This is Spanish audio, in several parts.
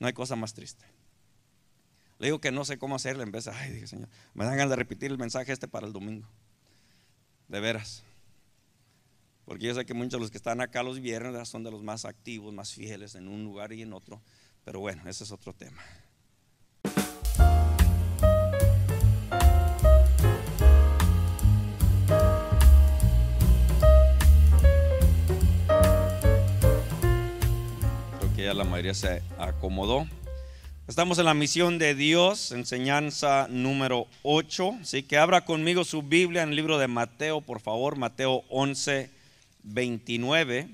No hay cosa más triste. Le digo que no sé cómo hacerle en vez de, ay, dije, Señor, me dan ganas de repetir el mensaje este para el domingo. De veras. Porque yo sé que muchos de los que están acá los viernes son de los más activos, más fieles en un lugar y en otro. Pero bueno, ese es otro tema. que ya la mayoría se acomodó. Estamos en la misión de Dios, enseñanza número 8. Así que abra conmigo su Biblia en el libro de Mateo, por favor, Mateo 11, 29.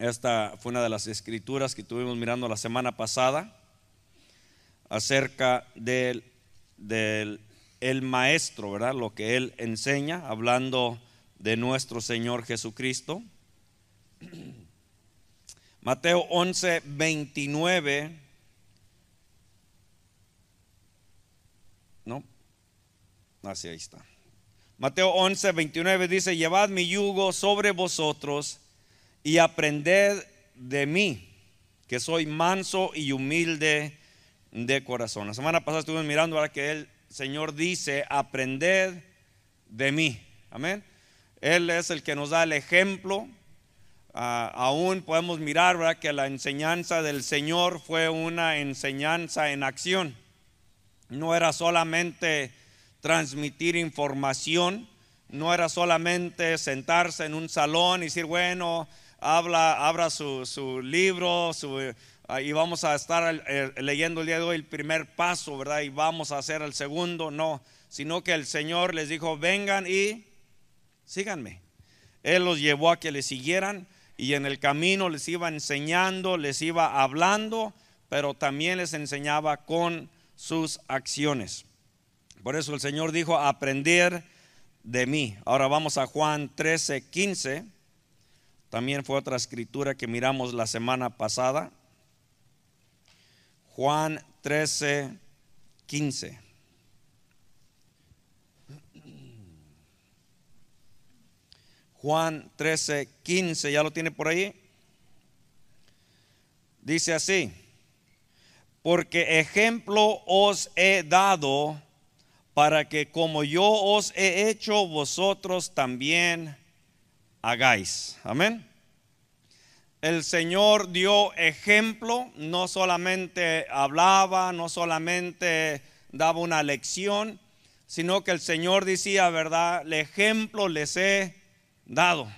Esta fue una de las escrituras que tuvimos mirando la semana pasada acerca del, maestro, ¿verdad? Lo que él enseña, hablando de nuestro Señor Jesucristo. Mateo 11, 29. No, así ah, ahí está. Mateo 11, 29 dice, llevad mi yugo sobre vosotros y aprended de mí, que soy manso y humilde de corazón. La semana pasada estuvimos mirando ahora que el Señor dice, aprended de mí. Amén. Él es el que nos da el ejemplo Ah, aún podemos mirar ¿verdad? que la enseñanza del Señor fue una enseñanza en acción. No era solamente transmitir información, no era solamente sentarse en un salón y decir, bueno, habla, abra su, su libro y vamos a estar eh, leyendo el día de hoy el primer paso, ¿verdad? Y vamos a hacer el segundo, no, sino que el Señor les dijo, vengan y síganme. Él los llevó a que le siguieran y en el camino les iba enseñando, les iba hablando, pero también les enseñaba con sus acciones. Por eso el Señor dijo, aprender de mí. Ahora vamos a Juan 13, También fue otra escritura que miramos la semana pasada. Juan 13, 15. Juan 13, 15, ¿ya lo tiene por ahí? Dice así, porque ejemplo os he dado para que como yo os he hecho, vosotros también hagáis. Amén. El Señor dio ejemplo, no solamente hablaba, no solamente daba una lección, sino que el Señor decía, ¿verdad? El ejemplo les he dado.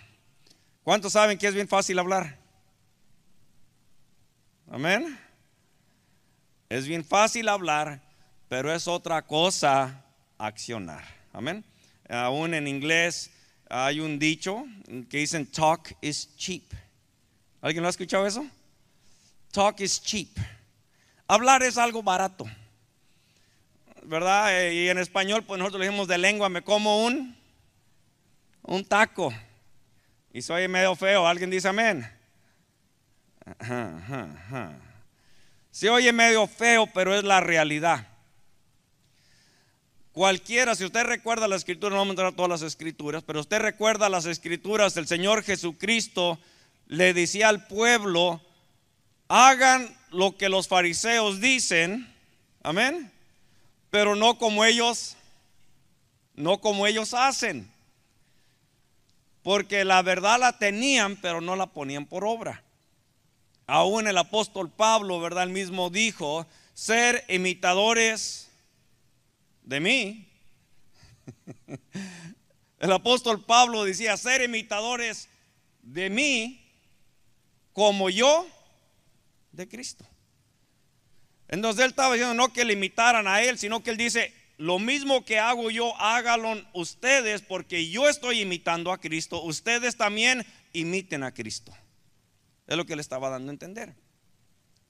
¿Cuántos saben que es bien fácil hablar? Amén. Es bien fácil hablar, pero es otra cosa accionar. Amén. Aún en inglés hay un dicho que dicen talk is cheap. ¿Alguien lo ha escuchado eso? Talk is cheap. Hablar es algo barato. ¿Verdad? Eh, y en español, pues nosotros le dijimos de lengua, me como un un taco y soy medio feo, ¿alguien dice amén? Se oye medio feo, pero es la realidad. Cualquiera, si usted recuerda la escritura, no vamos a entrar a todas las escrituras, pero usted recuerda las escrituras, del Señor Jesucristo le decía al pueblo, hagan lo que los fariseos dicen, amén, pero no como ellos, no como ellos hacen porque la verdad la tenían, pero no la ponían por obra. Aún el apóstol Pablo, ¿verdad? el mismo dijo, ser imitadores de mí. El apóstol Pablo decía, ser imitadores de mí como yo de Cristo. Entonces él estaba diciendo no que le imitaran a él, sino que él dice, lo mismo que hago yo, hágalo ustedes, porque yo estoy imitando a Cristo, ustedes también imiten a Cristo. Es lo que le estaba dando a entender.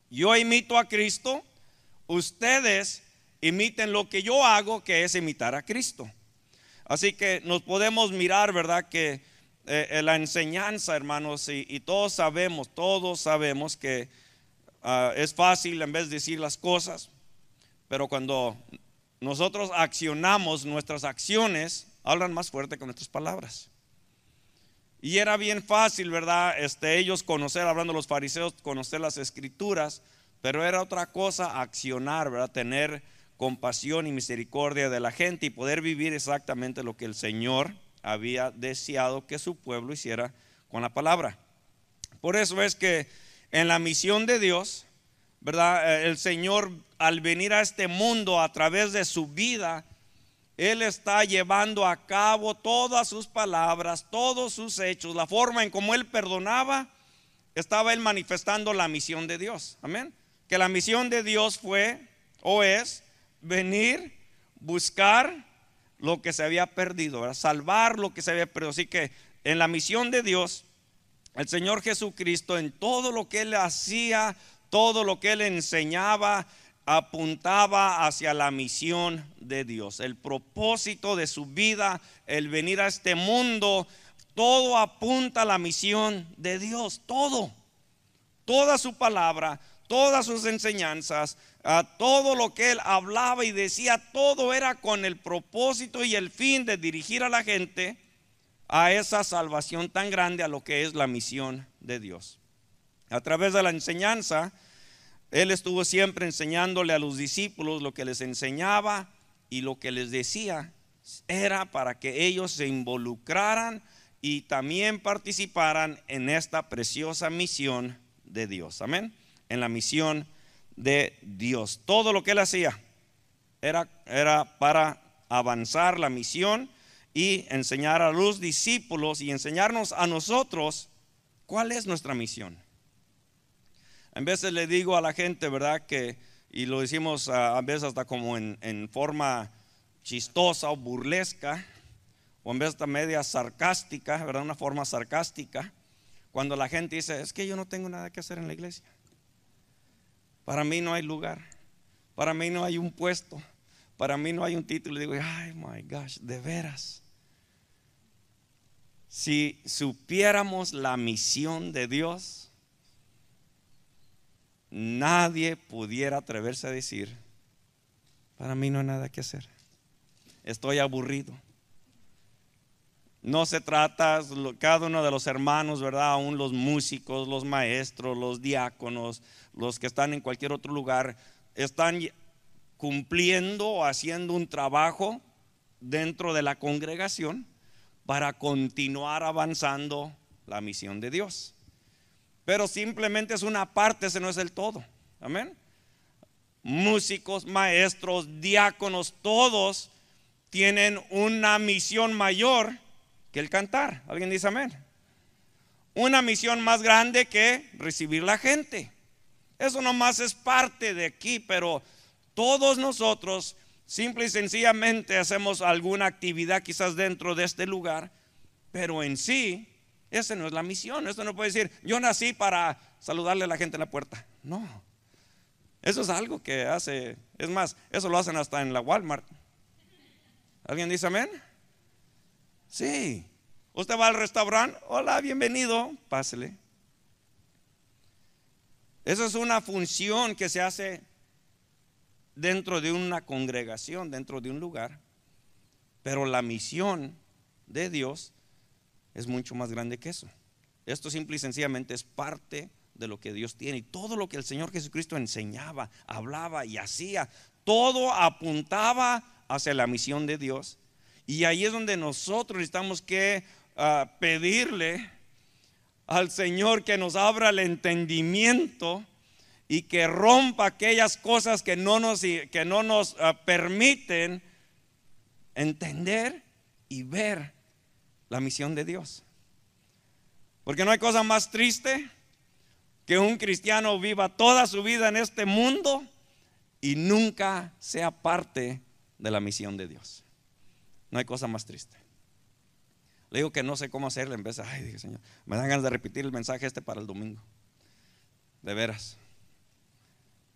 Yo imito a Cristo, ustedes imiten lo que yo hago, que es imitar a Cristo. Así que nos podemos mirar, ¿verdad? Que eh, eh, la enseñanza, hermanos, y, todos sabemos, todos sabemos que ah, es fácil en vez de decir las cosas, pero cuando nosotros accionamos, nuestras acciones hablan más fuerte que nuestras palabras. Y era bien fácil, ¿verdad? Este, ellos conocer, hablando los fariseos, conocer las escrituras, pero era otra cosa accionar, ¿verdad? Tener compasión y misericordia de la gente y poder vivir exactamente lo que el Señor había deseado que su pueblo hiciera con la palabra. Por eso es que en la misión de Dios, eh, el Señor al venir a este mundo a través de su vida, Él está llevando a cabo todas sus palabras, todos sus hechos, la forma en cómo Él perdonaba, estaba Él manifestando la misión de Dios. Amén. Que la misión de Dios fue o es venir, buscar lo que se había perdido, salvar lo que se había perdido. Así que en la misión de Dios, el Señor Jesucristo, en todo lo que Él hacía, todo lo que él enseñaba apuntaba hacia la misión de Dios, el propósito de su vida, el venir a este mundo, todo apunta a la misión de Dios, todo, toda su palabra, todas sus enseñanzas, a todo lo que él hablaba y decía, todo era con el propósito y el fin de dirigir a la gente a esa salvación tan grande, a lo que es la misión de Dios. A través de la enseñanza, él estuvo siempre enseñándole a los discípulos lo que les enseñaba y lo que les decía era para que ellos se involucraran y también participaran en esta preciosa misión de Dios. Amén. En la misión de Dios. Todo lo que él hacía era, era para avanzar la misión y enseñar a los discípulos y enseñarnos a nosotros cuál es nuestra misión. En veces le digo a la gente, ¿verdad? Que, y lo decimos a, veces hasta como en, forma chistosa o burlesca, o en vez hasta media sarcástica, ¿verdad? Una forma sarcástica, cuando la gente dice, es que yo no tengo nada que hacer en la iglesia. Para mí no hay lugar, para mí no hay un puesto, para mí no hay un título. Le digo, ay, my gosh, de veras. Si supiéramos la misión de Dios, nadie pudiera atreverse a decir, para mí no hay nada que hacer, estoy aburrido. No se trata, cada uno de los hermanos, ¿verdad? Aún los músicos, los maestros, los diáconos, los que están en cualquier otro lugar, están cumpliendo o haciendo un trabajo dentro de la congregación para continuar avanzando la misión de Dios pero simplemente es una parte, ese no es el todo. Amén. Músicos, maestros, diáconos, todos tienen una misión mayor que el cantar. ¿Alguien dice amén? Una misión más grande que recibir la gente. Eso nomás es parte de aquí, pero todos nosotros simple y sencillamente hacemos alguna actividad quizás dentro de este lugar, pero en sí esa no es la misión. Esto no puede decir, yo nací para saludarle a la gente en la puerta. No. Eso es algo que hace, es más, eso lo hacen hasta en la Walmart. ¿Alguien dice amén? Sí. Usted va al restaurante, hola, bienvenido, pásele. Esa es una función que se hace dentro de una congregación, dentro de un lugar. Pero la misión de Dios es mucho más grande que eso. Esto simple y sencillamente es parte de lo que Dios tiene. Y todo lo que el Señor Jesucristo enseñaba, hablaba y hacía, todo apuntaba hacia la misión de Dios. Y ahí es donde nosotros necesitamos que ah, pedirle al Señor que nos abra el entendimiento y que rompa aquellas cosas que no nos, que no nos ah, permiten entender y ver la misión de Dios. Porque no hay cosa más triste que un cristiano viva toda su vida en este mundo y nunca sea parte de la misión de Dios. No hay cosa más triste. Le digo que no sé cómo hacerle en vez ay, dije, Señor, me dan ganas de repetir el mensaje este para el domingo. De veras.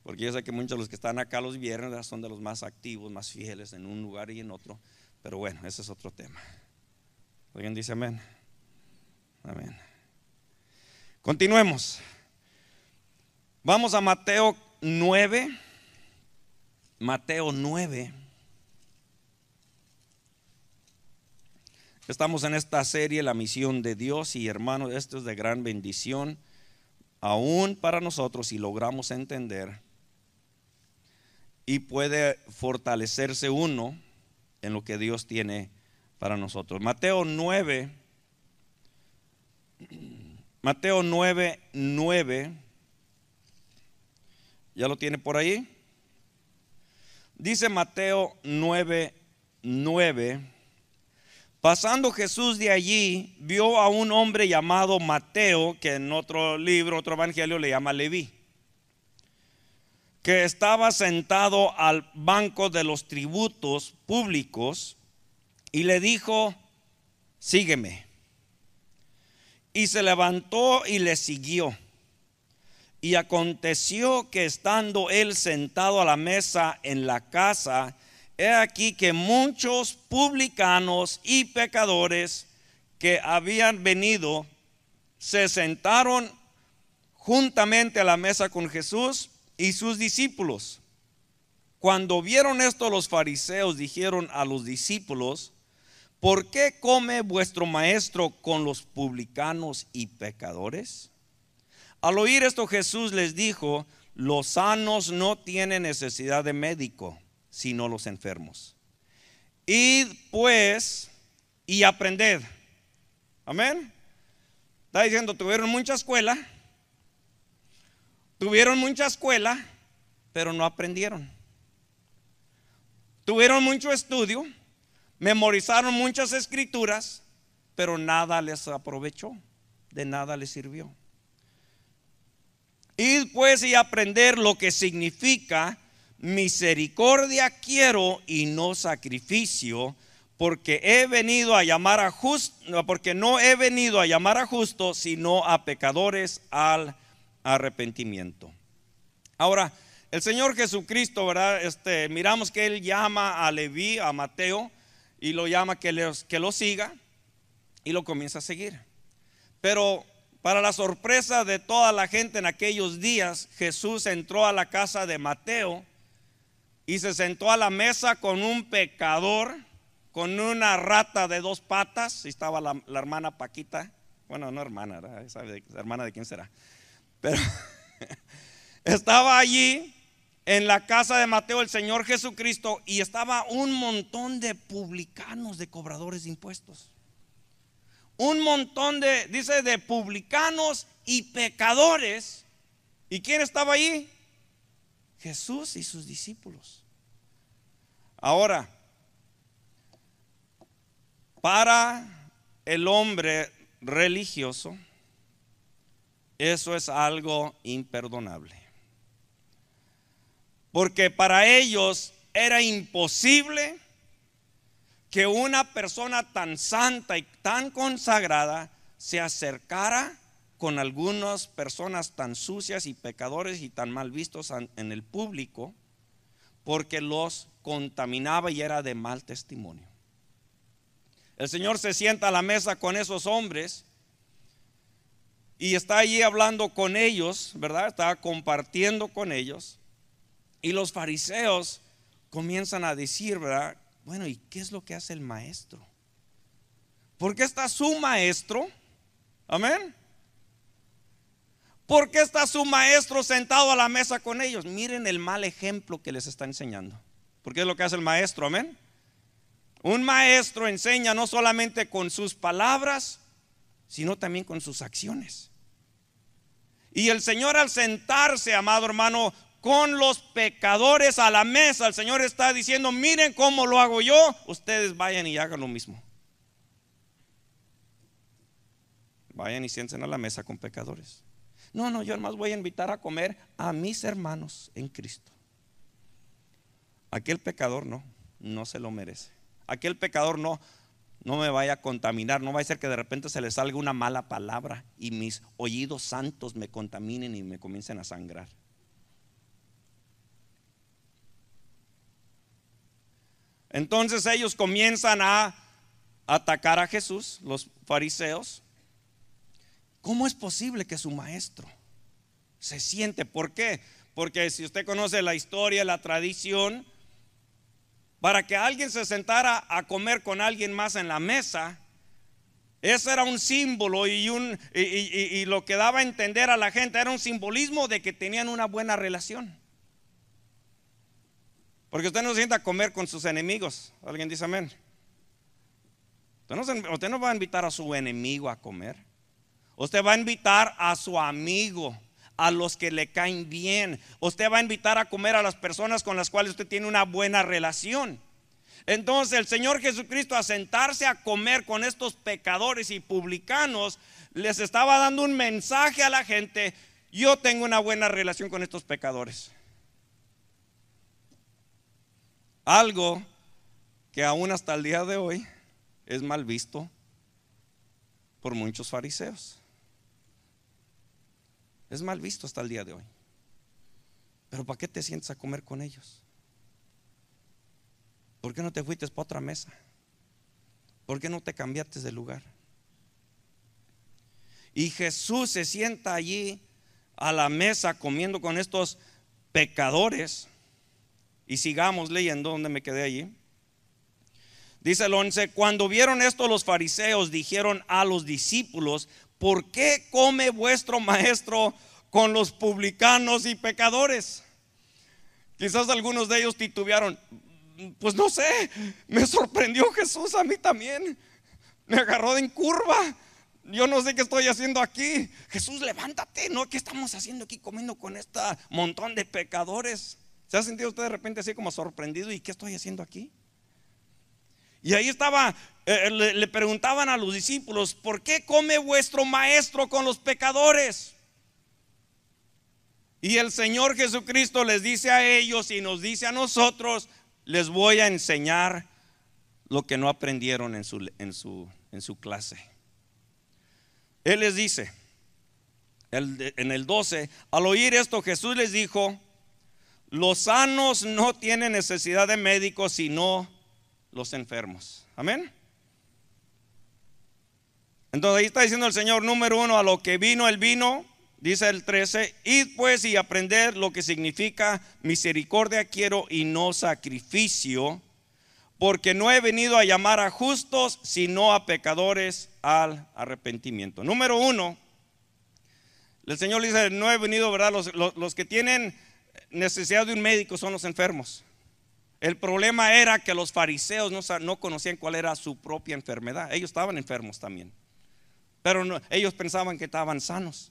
Porque yo sé que muchos de los que están acá los viernes son de los más activos, más fieles en un lugar y en otro. Pero bueno, ese es otro tema. ¿Alguien dice amén? Amén. Continuemos. Vamos a Mateo 9. Mateo 9. Estamos en esta serie, La misión de Dios y hermanos, esto es de gran bendición, aún para nosotros si logramos entender y puede fortalecerse uno en lo que Dios tiene para nosotros. Mateo 9, Mateo 9, 9, ¿ya lo tiene por ahí? Dice Mateo 9, 9, pasando Jesús de allí, vio a un hombre llamado Mateo, que en otro libro, otro evangelio le llama Leví que estaba sentado al banco de los tributos públicos y le dijo, sígueme. Y se levantó y le siguió. Y aconteció que estando él sentado a la mesa en la casa, he aquí que muchos publicanos y pecadores que habían venido se sentaron juntamente a la mesa con Jesús y sus discípulos. Cuando vieron esto los fariseos dijeron a los discípulos, ¿por qué come vuestro maestro con los publicanos y pecadores? Al oír esto Jesús les dijo, los sanos no tienen necesidad de médico, sino los enfermos. Id pues y aprended. Amén. Está diciendo, tuvieron mucha escuela, tuvieron mucha escuela, pero no aprendieron. Tuvieron mucho estudio, memorizaron muchas escrituras, pero nada les aprovechó, de nada les sirvió. Y pues y aprender lo que significa misericordia quiero y no sacrificio, porque he venido a llamar a justo, porque no he venido a llamar a justo, sino a pecadores al arrepentimiento. Ahora, el Señor Jesucristo, ¿verdad? Este, miramos que él llama a Leví, a Mateo, y lo llama que, que lo siga y lo comienza a seguir. Pero para la sorpresa de toda la gente en aquellos días, Jesús entró a la casa de Mateo y se sentó a la mesa con un pecador, con una rata de dos patas, y estaba la, hermana Paquita, bueno, no hermana, hermana de quién será, pero estaba allí en la casa de Mateo el Señor Jesucristo y estaba un montón de publicanos, de cobradores de impuestos. Un montón de, dice, de publicanos y pecadores. ¿Y quién estaba ahí? Jesús y sus discípulos. Ahora, para el hombre religioso, eso es algo imperdonable porque para ellos era imposible que una persona tan santa y tan consagrada se acercara con algunas personas tan sucias y pecadores y tan mal vistos en el público, porque los contaminaba y era de mal testimonio. El Señor se sienta a la mesa con esos hombres y está allí hablando con ellos, ¿verdad? Está compartiendo con ellos. Y los fariseos comienzan a decir, ¿verdad? Bueno, ¿y qué es lo que hace el maestro? ¿Por qué está su maestro? Amén. ¿Por qué está su maestro sentado a la mesa con ellos? Miren el mal ejemplo que les está enseñando. Porque es lo que hace el maestro, amén. Un maestro enseña no solamente con sus palabras, sino también con sus acciones. Y el Señor al sentarse, amado hermano, con los pecadores a la mesa. El Señor está diciendo, miren cómo lo hago yo, ustedes vayan y hagan lo mismo. Vayan y sienten a la mesa con pecadores. No, no, yo más voy a invitar a comer a mis hermanos en Cristo. Aquel pecador no, no se lo merece. Aquel pecador no, no me vaya a contaminar, no va a ser que de repente se le salga una mala palabra y mis oídos santos me contaminen y me comiencen a sangrar. Entonces ellos comienzan a atacar a Jesús, los fariseos. ¿Cómo es posible que su maestro se siente? ¿Por qué? Porque si usted conoce la historia, la tradición, para que alguien se sentara a comer con alguien más en la mesa, ese era un símbolo y, un, y lo que daba a entender a la gente era un simbolismo de que tenían una buena relación. Porque usted no se sienta a comer con sus enemigos. ¿Alguien dice amén? Usted no, usted no va a invitar a su enemigo a comer. Usted va a invitar a su amigo, a los que le caen bien. Usted va a invitar a comer a las personas con las cuales usted tiene una buena relación. Entonces el Señor Jesucristo a sentarse a comer con estos pecadores y publicanos les estaba dando un mensaje a la gente, yo tengo una buena relación con estos pecadores. Algo que aún hasta el día de hoy es mal visto por muchos fariseos. Es mal visto hasta el día de hoy. Pero ¿para qué te sientes a comer con ellos? ¿Por qué no te fuiste para otra mesa? ¿Por qué no te cambiaste de lugar? Y Jesús se sienta allí a la mesa comiendo con estos pecadores y sigamos leyendo donde me quedé allí. Dice el 11, cuando vieron esto los fariseos dijeron a los discípulos, ¿por qué come vuestro maestro con los publicanos y pecadores? Quizás algunos de ellos titubearon, pues no sé, me sorprendió Jesús a mí también, me agarró de curva. Yo no sé qué estoy haciendo aquí. Jesús, levántate, ¿no? ¿Qué estamos haciendo aquí comiendo con este montón de pecadores? ¿Se ha sentido usted de repente así como sorprendido? ¿Y qué estoy haciendo aquí? Y ahí estaba, eh, eh, le, preguntaban a los discípulos, ¿por qué come vuestro maestro con los pecadores? Y el Señor Jesucristo les dice a ellos y nos dice a nosotros, les voy a enseñar lo que no aprendieron en su, en su clase. Él les dice, en el 12, al oír esto Jesús les dijo, los sanos no tienen necesidad de médicos, sino los enfermos. Amén. Entonces ahí está diciendo el Señor número uno, a lo que vino el vino, dice el 13, id pues y aprender lo que significa misericordia quiero y no sacrificio, porque no he venido a llamar a justos, sino a pecadores al arrepentimiento. Número uno, el Señor dice, no he venido, ¿verdad? Los, los, los que tienen necesidad de un médico son los enfermos. El problema era que los fariseos no, conocían cuál era su propia enfermedad. Ellos estaban enfermos también. Pero ellos pensaban que estaban sanos.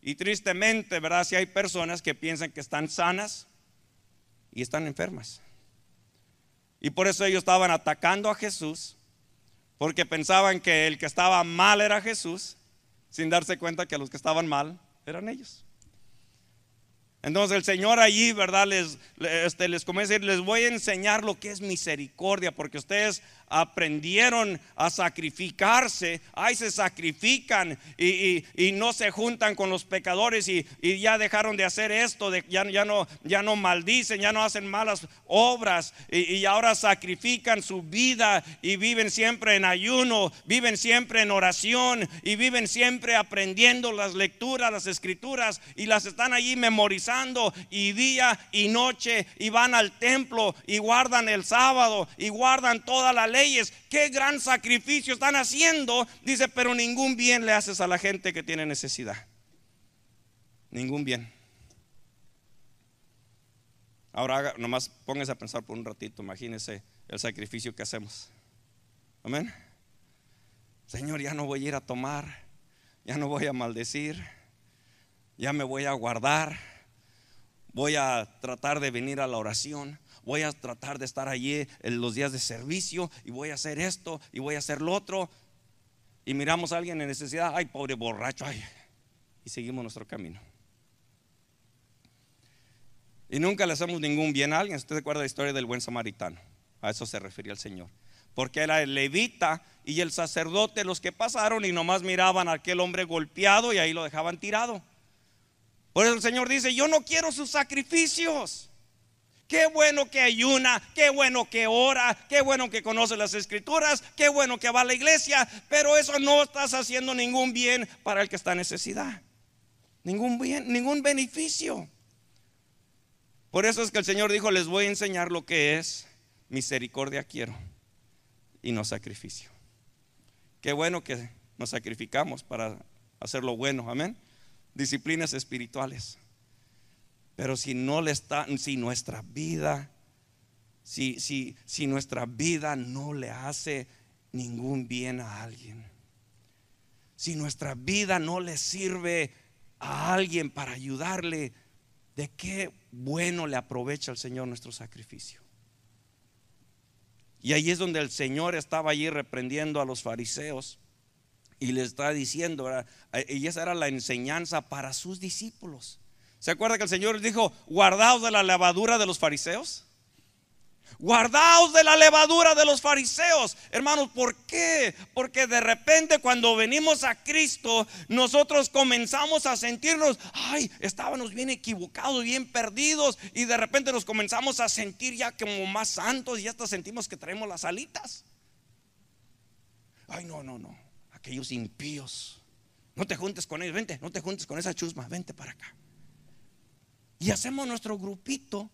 Y tristemente, ¿verdad? Si hay personas que piensan que están sanas y están enfermas. Y por eso ellos estaban atacando a Jesús, porque pensaban que el que estaba mal era Jesús, sin darse cuenta que los que estaban mal eran ellos. Entonces el Señor allí, ¿verdad? Les, este, comienza a decir, les voy a enseñar lo que es misericordia, porque ustedes aprendieron a sacrificarse, ahí se sacrifican y, no se juntan con los pecadores y, ya dejaron de hacer esto, de, ya, ya, no, ya no maldicen, ya no hacen malas obras y, ahora sacrifican su vida y viven siempre en ayuno, viven siempre en oración y viven siempre aprendiendo las lecturas, las escrituras y las están allí memorizando y día y noche y van al templo y guardan el sábado y guardan toda la ley qué gran sacrificio están haciendo. Dice, pero ningún bien le haces a la gente que tiene necesidad. Ningún bien. Ahora nomás póngase a pensar por un ratito, imagínese el sacrificio que hacemos. Amén. Señor, ya no voy a ir a tomar, ya no voy a maldecir, ya me voy a guardar, voy a tratar de venir a la oración, voy a tratar de estar allí en los días de servicio y voy a hacer esto y voy a hacer lo otro. Y miramos a alguien en necesidad, ay, pobre borracho, ay. Y seguimos nuestro camino. Y nunca le hacemos ningún bien a alguien. Usted se acuerda la historia del buen samaritano. A eso se refería el Señor. Porque era el levita y el sacerdote los que pasaron y nomás miraban a aquel hombre golpeado y ahí lo dejaban tirado. Por eso el Señor dice, yo no quiero sus sacrificios. Qué bueno que ayuna, qué bueno que ora, qué bueno que conoce las escrituras, qué bueno que va a la iglesia, pero eso no estás haciendo ningún bien para el que está en necesidad. Ningún bien, ningún beneficio. Por eso es que el Señor dijo, les voy a enseñar lo que es misericordia quiero y no sacrificio. Qué bueno que nos sacrificamos para hacer lo bueno, amén. Disciplinas espirituales. Pero si no le está, si nuestra vida, si, si nuestra vida no le hace ningún bien a alguien, si nuestra vida no le sirve a alguien para ayudarle, ¿de qué bueno le aprovecha el Señor nuestro sacrificio? Y ahí es donde el Señor estaba allí reprendiendo a los fariseos y le está diciendo, y esa era la enseñanza para sus discípulos. ¿Se acuerda que el Señor dijo, guardaos de la levadura de los fariseos? Guardaos de la levadura de los fariseos. Hermanos, ¿por qué? Porque de repente cuando venimos a Cristo, nosotros comenzamos a sentirnos, ay, estábamos bien equivocados, bien perdidos, y de repente nos comenzamos a sentir ya como más santos y hasta sentimos que traemos las alitas. Ay, no, no, no. Aquellos impíos. No te juntes con ellos, vente, no te juntes con esa chusma, vente para acá. Y hacemos nuestro grupito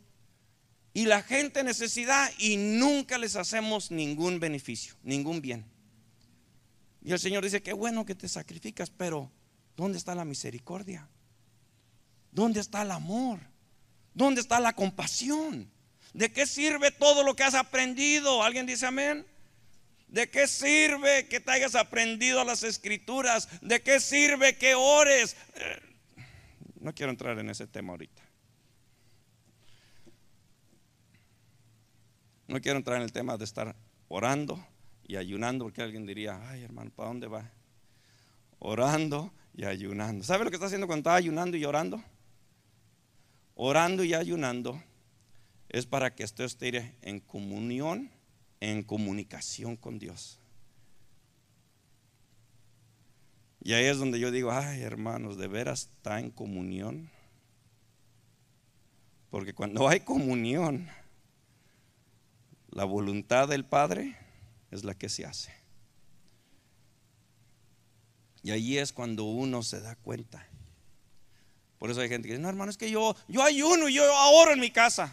y la gente necesidad y nunca les hacemos ningún beneficio, ningún bien. Y el Señor dice, qué bueno que te sacrificas, pero ¿dónde está la misericordia? ¿Dónde está el amor? ¿Dónde está la compasión? ¿De qué sirve todo lo que has aprendido? ¿Alguien dice amén? ¿De qué sirve que te hayas aprendido las escrituras? ¿De qué sirve que ores? Eh, no quiero entrar en ese tema ahorita. No quiero entrar en el tema de estar orando y ayunando, porque alguien diría, ay hermano, ¿para dónde va? Orando y ayunando. ¿Sabe lo que está haciendo cuando está ayunando y orando? Orando y ayunando es para que usted esté en comunión, en comunicación con Dios. Y ahí es donde yo digo, ay hermanos, de veras está en comunión. Porque cuando hay comunión, la voluntad del Padre es la que se hace. Y ahí es cuando uno se da cuenta. Por eso hay gente que dice, no hermano, es que yo, yo y yo ahorro en mi casa.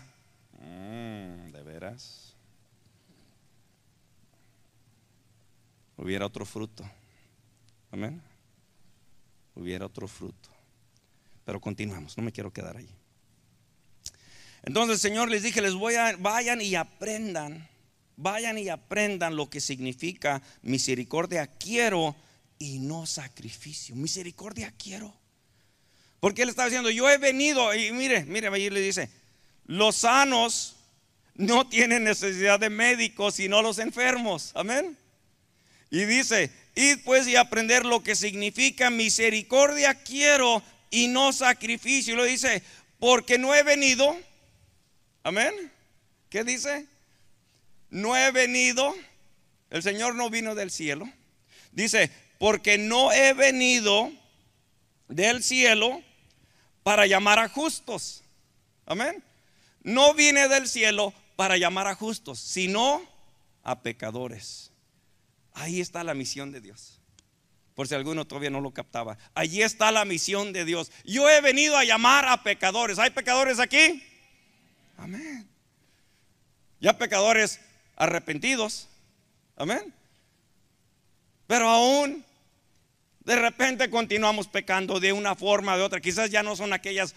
Mm, ¿De veras? Hubiera otro fruto. Amén. Hubiera otro fruto. Pero continuamos, no me quiero quedar ahí. Entonces el Señor les dije, les voy a, vayan y aprendan, vayan y aprendan lo que significa misericordia quiero y no sacrificio. Misericordia quiero. Porque él estaba diciendo, yo he venido, y mire, mire, ahí le dice, los sanos no tienen necesidad de médicos, sino los enfermos. Amén. Y dice, id pues y aprender lo que significa misericordia quiero y no sacrificio. Y lo dice, porque no he venido Amén. ¿Qué dice? No he venido, el Señor no vino del cielo. Dice, porque no he venido del cielo para llamar a justos. Amén. No vine del cielo para llamar a justos, sino a pecadores. Ahí está la misión de Dios. Por si alguno todavía no lo captaba. Allí está la misión de Dios. Yo he venido a llamar a pecadores. ¿Hay pecadores aquí? Amén. Ya pecadores arrepentidos. Amén. Pero aún de repente continuamos pecando de una forma o de otra. Quizás ya no son aquellos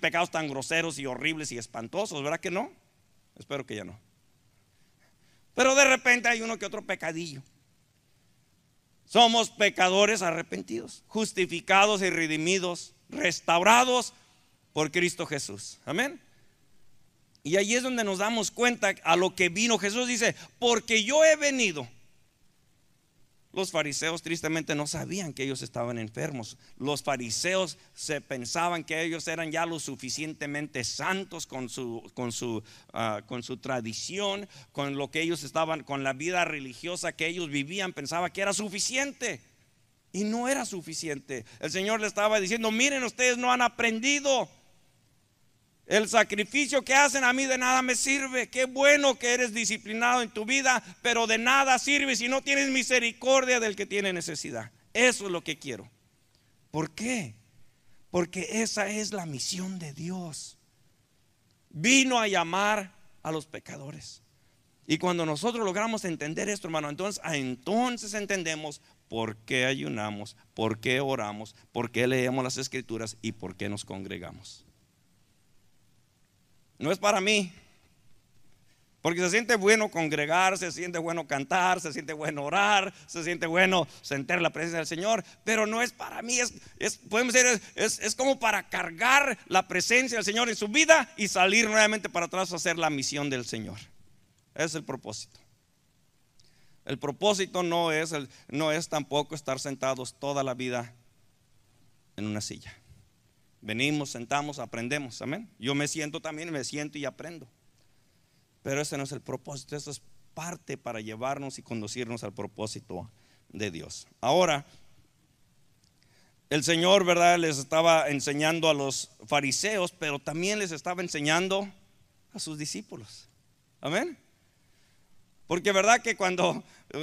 pecados tan groseros y horribles y espantosos, ¿verdad que no? Espero que ya no. Pero de repente hay uno que otro pecadillo. Somos pecadores arrepentidos, justificados y redimidos, restaurados por Cristo Jesús. Amén. Y ahí es donde nos damos cuenta a lo que vino. Jesús dice, porque yo he venido. Los fariseos tristemente no sabían que ellos estaban enfermos. Los fariseos se pensaban que ellos eran ya lo suficientemente santos con su, con su, ah, con su tradición, con lo que ellos estaban, con la vida religiosa que ellos vivían, pensaba que era suficiente. Y no era suficiente. El Señor le estaba diciendo, miren, ustedes no han aprendido. El sacrificio que hacen a mí de nada me sirve. Qué bueno que eres disciplinado en tu vida, pero de nada sirve si no tienes misericordia del que tiene necesidad. Eso es lo que quiero. ¿Por qué? Porque esa es la misión de Dios. Vino a llamar a los pecadores. Y cuando nosotros logramos entender esto, hermano, entonces, ah, entonces entendemos por qué ayunamos, por qué oramos, por qué leemos las escrituras y por qué nos congregamos. No es para mí. Porque se siente bueno congregar, se siente bueno cantar, se siente bueno orar, se siente bueno sentir la presencia del Señor, pero no es para mí, es, podemos decir, es, como para cargar la presencia del Señor en su vida y salir nuevamente para atrás a hacer la misión del Señor. es el propósito. El propósito no es, no es tampoco estar sentados toda la vida en una silla. Venimos, sentamos, aprendemos. Amén. Yo me siento también, me siento y aprendo. Pero ese no es el propósito, eso es parte para llevarnos y conducirnos al propósito de Dios. Ahora, el Señor, ¿verdad? Les estaba enseñando a los fariseos, pero también les estaba enseñando a sus discípulos. Amén. Porque verdad que cuando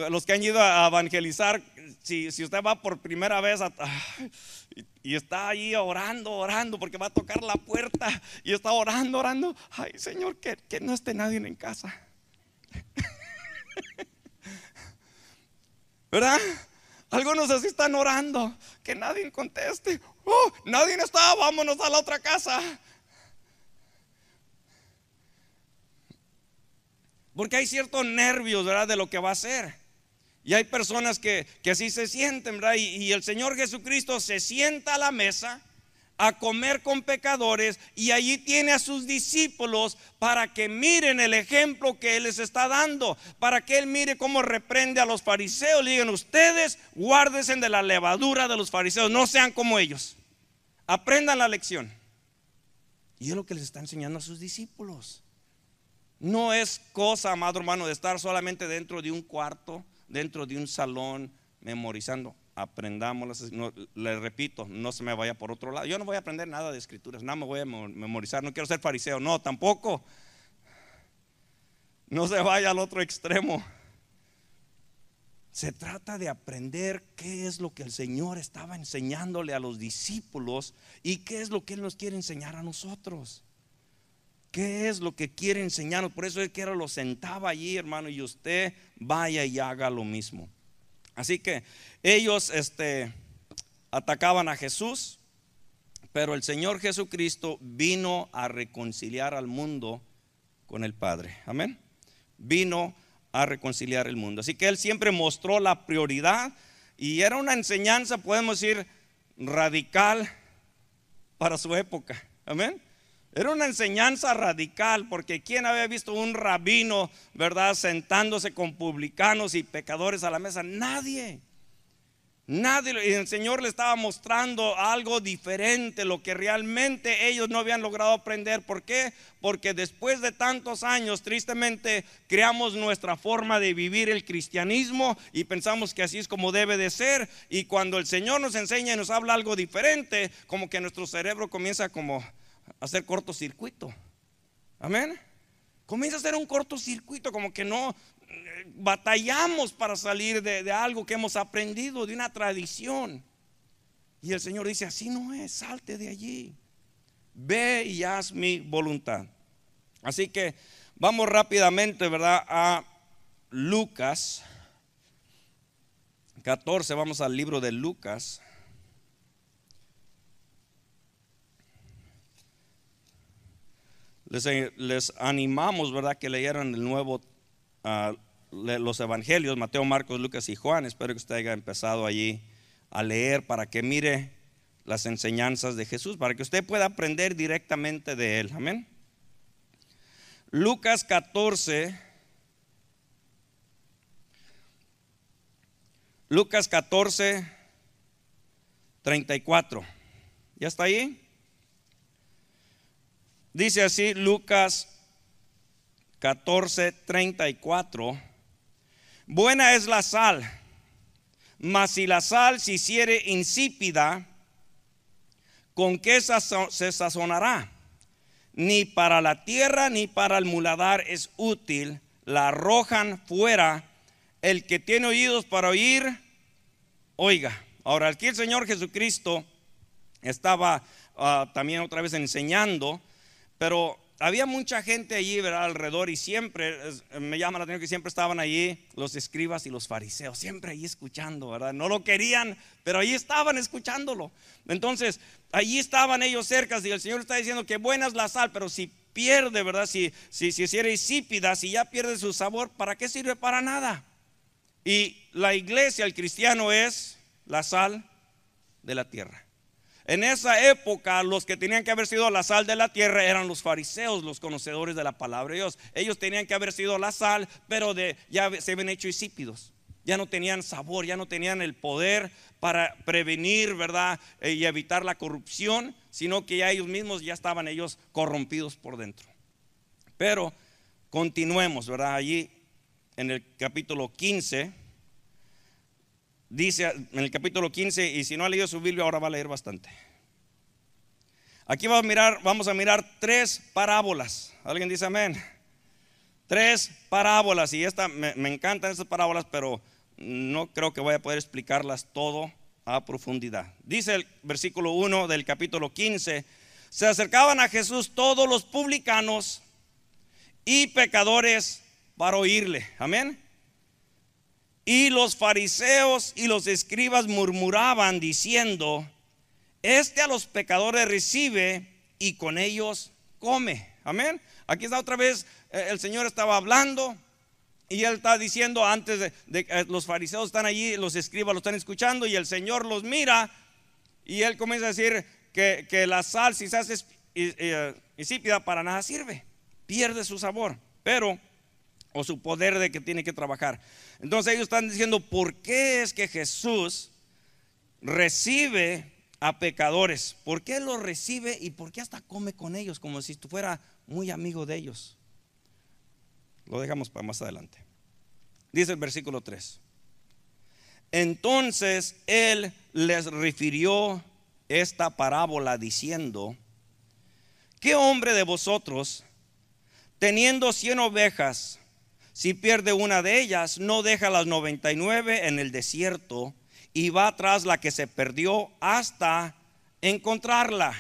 los que han ido a evangelizar, si, si usted va por primera vez, a, y, está ahí orando, orando, porque va a tocar la puerta. Y está orando, orando. Ay, Señor, que, que no esté nadie en casa. ¿Verdad? Algunos así están orando, que nadie conteste. Oh, nadie está, vámonos a la otra casa. Porque hay ciertos nervios, ¿verdad? De lo que va a ser. Y hay personas que, así se sienten, ¿verdad? Y, el Señor Jesucristo se sienta a la mesa a comer con pecadores y allí tiene a sus discípulos para que miren el ejemplo que Él les está dando, para que Él mire cómo reprende a los fariseos. Le digan, ustedes guárdense de la levadura de los fariseos, no sean como ellos, aprendan la lección. Y es lo que les está enseñando a sus discípulos. No es cosa, amado hermano, de estar solamente dentro de un cuarto dentro de un salón memorizando. Aprendamos le repito, no se me vaya por otro lado. Yo no voy a aprender nada de escrituras, nada me voy a memorizar. No quiero ser fariseo, no, tampoco. No se vaya al otro extremo. Se trata de aprender qué es lo que el Señor estaba enseñándole a los discípulos y qué es lo que Él nos quiere enseñar a nosotros. ¿Qué es lo que quiere enseñarnos? Por eso él que lo sentaba allí, hermano, y usted vaya y haga lo mismo. Así que ellos este, atacaban a Jesús, pero el Señor Jesucristo vino a reconciliar al mundo con el Padre. Amén. Vino a reconciliar el mundo. Así que Él siempre mostró la prioridad y era una enseñanza, podemos decir, radical para su época. Amén. Era una enseñanza radical, porque ¿quién había visto un rabino, verdad, sentándose con publicanos y pecadores a la mesa? Nadie. Nadie, el Señor le estaba mostrando algo diferente, lo que realmente ellos no habían logrado aprender. ¿Por qué? Porque después de tantos años, tristemente, creamos nuestra forma de vivir el cristianismo y pensamos que así es como debe de ser. Y cuando el Señor nos enseña y nos habla algo diferente, como que nuestro cerebro comienza como hacer cortocircuito. Amén. Comienza a hacer un cortocircuito, como que no eh, batallamos para salir de, algo que hemos aprendido, de una tradición. Y el Señor dice, así no es, salte de allí. Ve y haz mi voluntad. Así que vamos rápidamente, ¿verdad? A Lucas 14, vamos al libro de Lucas. Eh, les, animamos, ¿verdad?, que leyeran el nuevo, ah, los evangelios, Mateo, Marcos, Lucas y Juan. Espero que usted haya empezado allí a leer para que mire las enseñanzas de Jesús, para que usted pueda aprender directamente de él. Amén. Lucas 14. Lucas 14, 34. ¿Ya está ahí? Dice así Lucas 14, 34. Buena es la sal, mas si la sal se hiciere insípida, ¿con qué se sazonará? Ni para la tierra ni para el muladar es útil, la arrojan fuera. El que tiene oídos para oír, oiga. Ahora, aquí el Señor Jesucristo estaba ah, también otra vez enseñando pero había mucha gente allí, ¿verdad? Alrededor y siempre, me llama la atención que siempre estaban allí los escribas y los fariseos, siempre ahí escuchando, ¿verdad? No lo querían, pero allí estaban escuchándolo. Entonces, allí estaban ellos cerca y el Señor está diciendo que buena es la sal, pero si pierde, ¿verdad? Si, si, si hiciera insípida, si ya pierde su sabor, ¿para qué sirve? Para nada. Y la iglesia, el cristiano es la sal de la tierra. En esa época los que tenían que haber sido la sal de la tierra eran los fariseos, los conocedores de la palabra de Dios. Ellos tenían que haber sido la sal, pero ya se habían hecho insípidos. Ya no tenían sabor, ya no tenían el poder para prevenir, ¿verdad? Eh, y evitar la corrupción, sino que ya ellos mismos ya estaban ellos corrompidos por dentro. Pero continuemos, ¿verdad? Allí en el capítulo 15 dice en el capítulo 15, y si no ha leído su Biblia, ahora va a leer bastante. Aquí vamos a mirar, vamos a mirar tres parábolas. ¿Alguien dice amén? Tres parábolas, y esta me, encantan estas parábolas, pero no creo que vaya a poder explicarlas todo a profundidad. Dice el versículo 1 del capítulo 15, se acercaban a Jesús todos los publicanos y pecadores para oírle. Amén. Y los fariseos y los escribas murmuraban diciendo, este a los pecadores recibe y con ellos come. Amén. Aquí está otra vez, eh, el Señor estaba hablando y él está diciendo antes de, que eh, los fariseos están allí, los escribas lo están escuchando y el Señor los mira y él comienza a decir que, que la sal si se hace eh, insípida para nada sirve, pierde su sabor. Pero o su poder de que tiene que trabajar. Entonces ellos están diciendo, ¿por qué es que Jesús recibe a pecadores? ¿Por qué los recibe y por qué hasta come con ellos como si fuera muy amigo de ellos? Lo dejamos para más adelante. Dice el versículo 3. Entonces él les refirió esta parábola diciendo, ¿qué hombre de vosotros, teniendo cien ovejas, si pierde una de ellas, no deja las 99 en el desierto y va tras la que se perdió hasta encontrarla.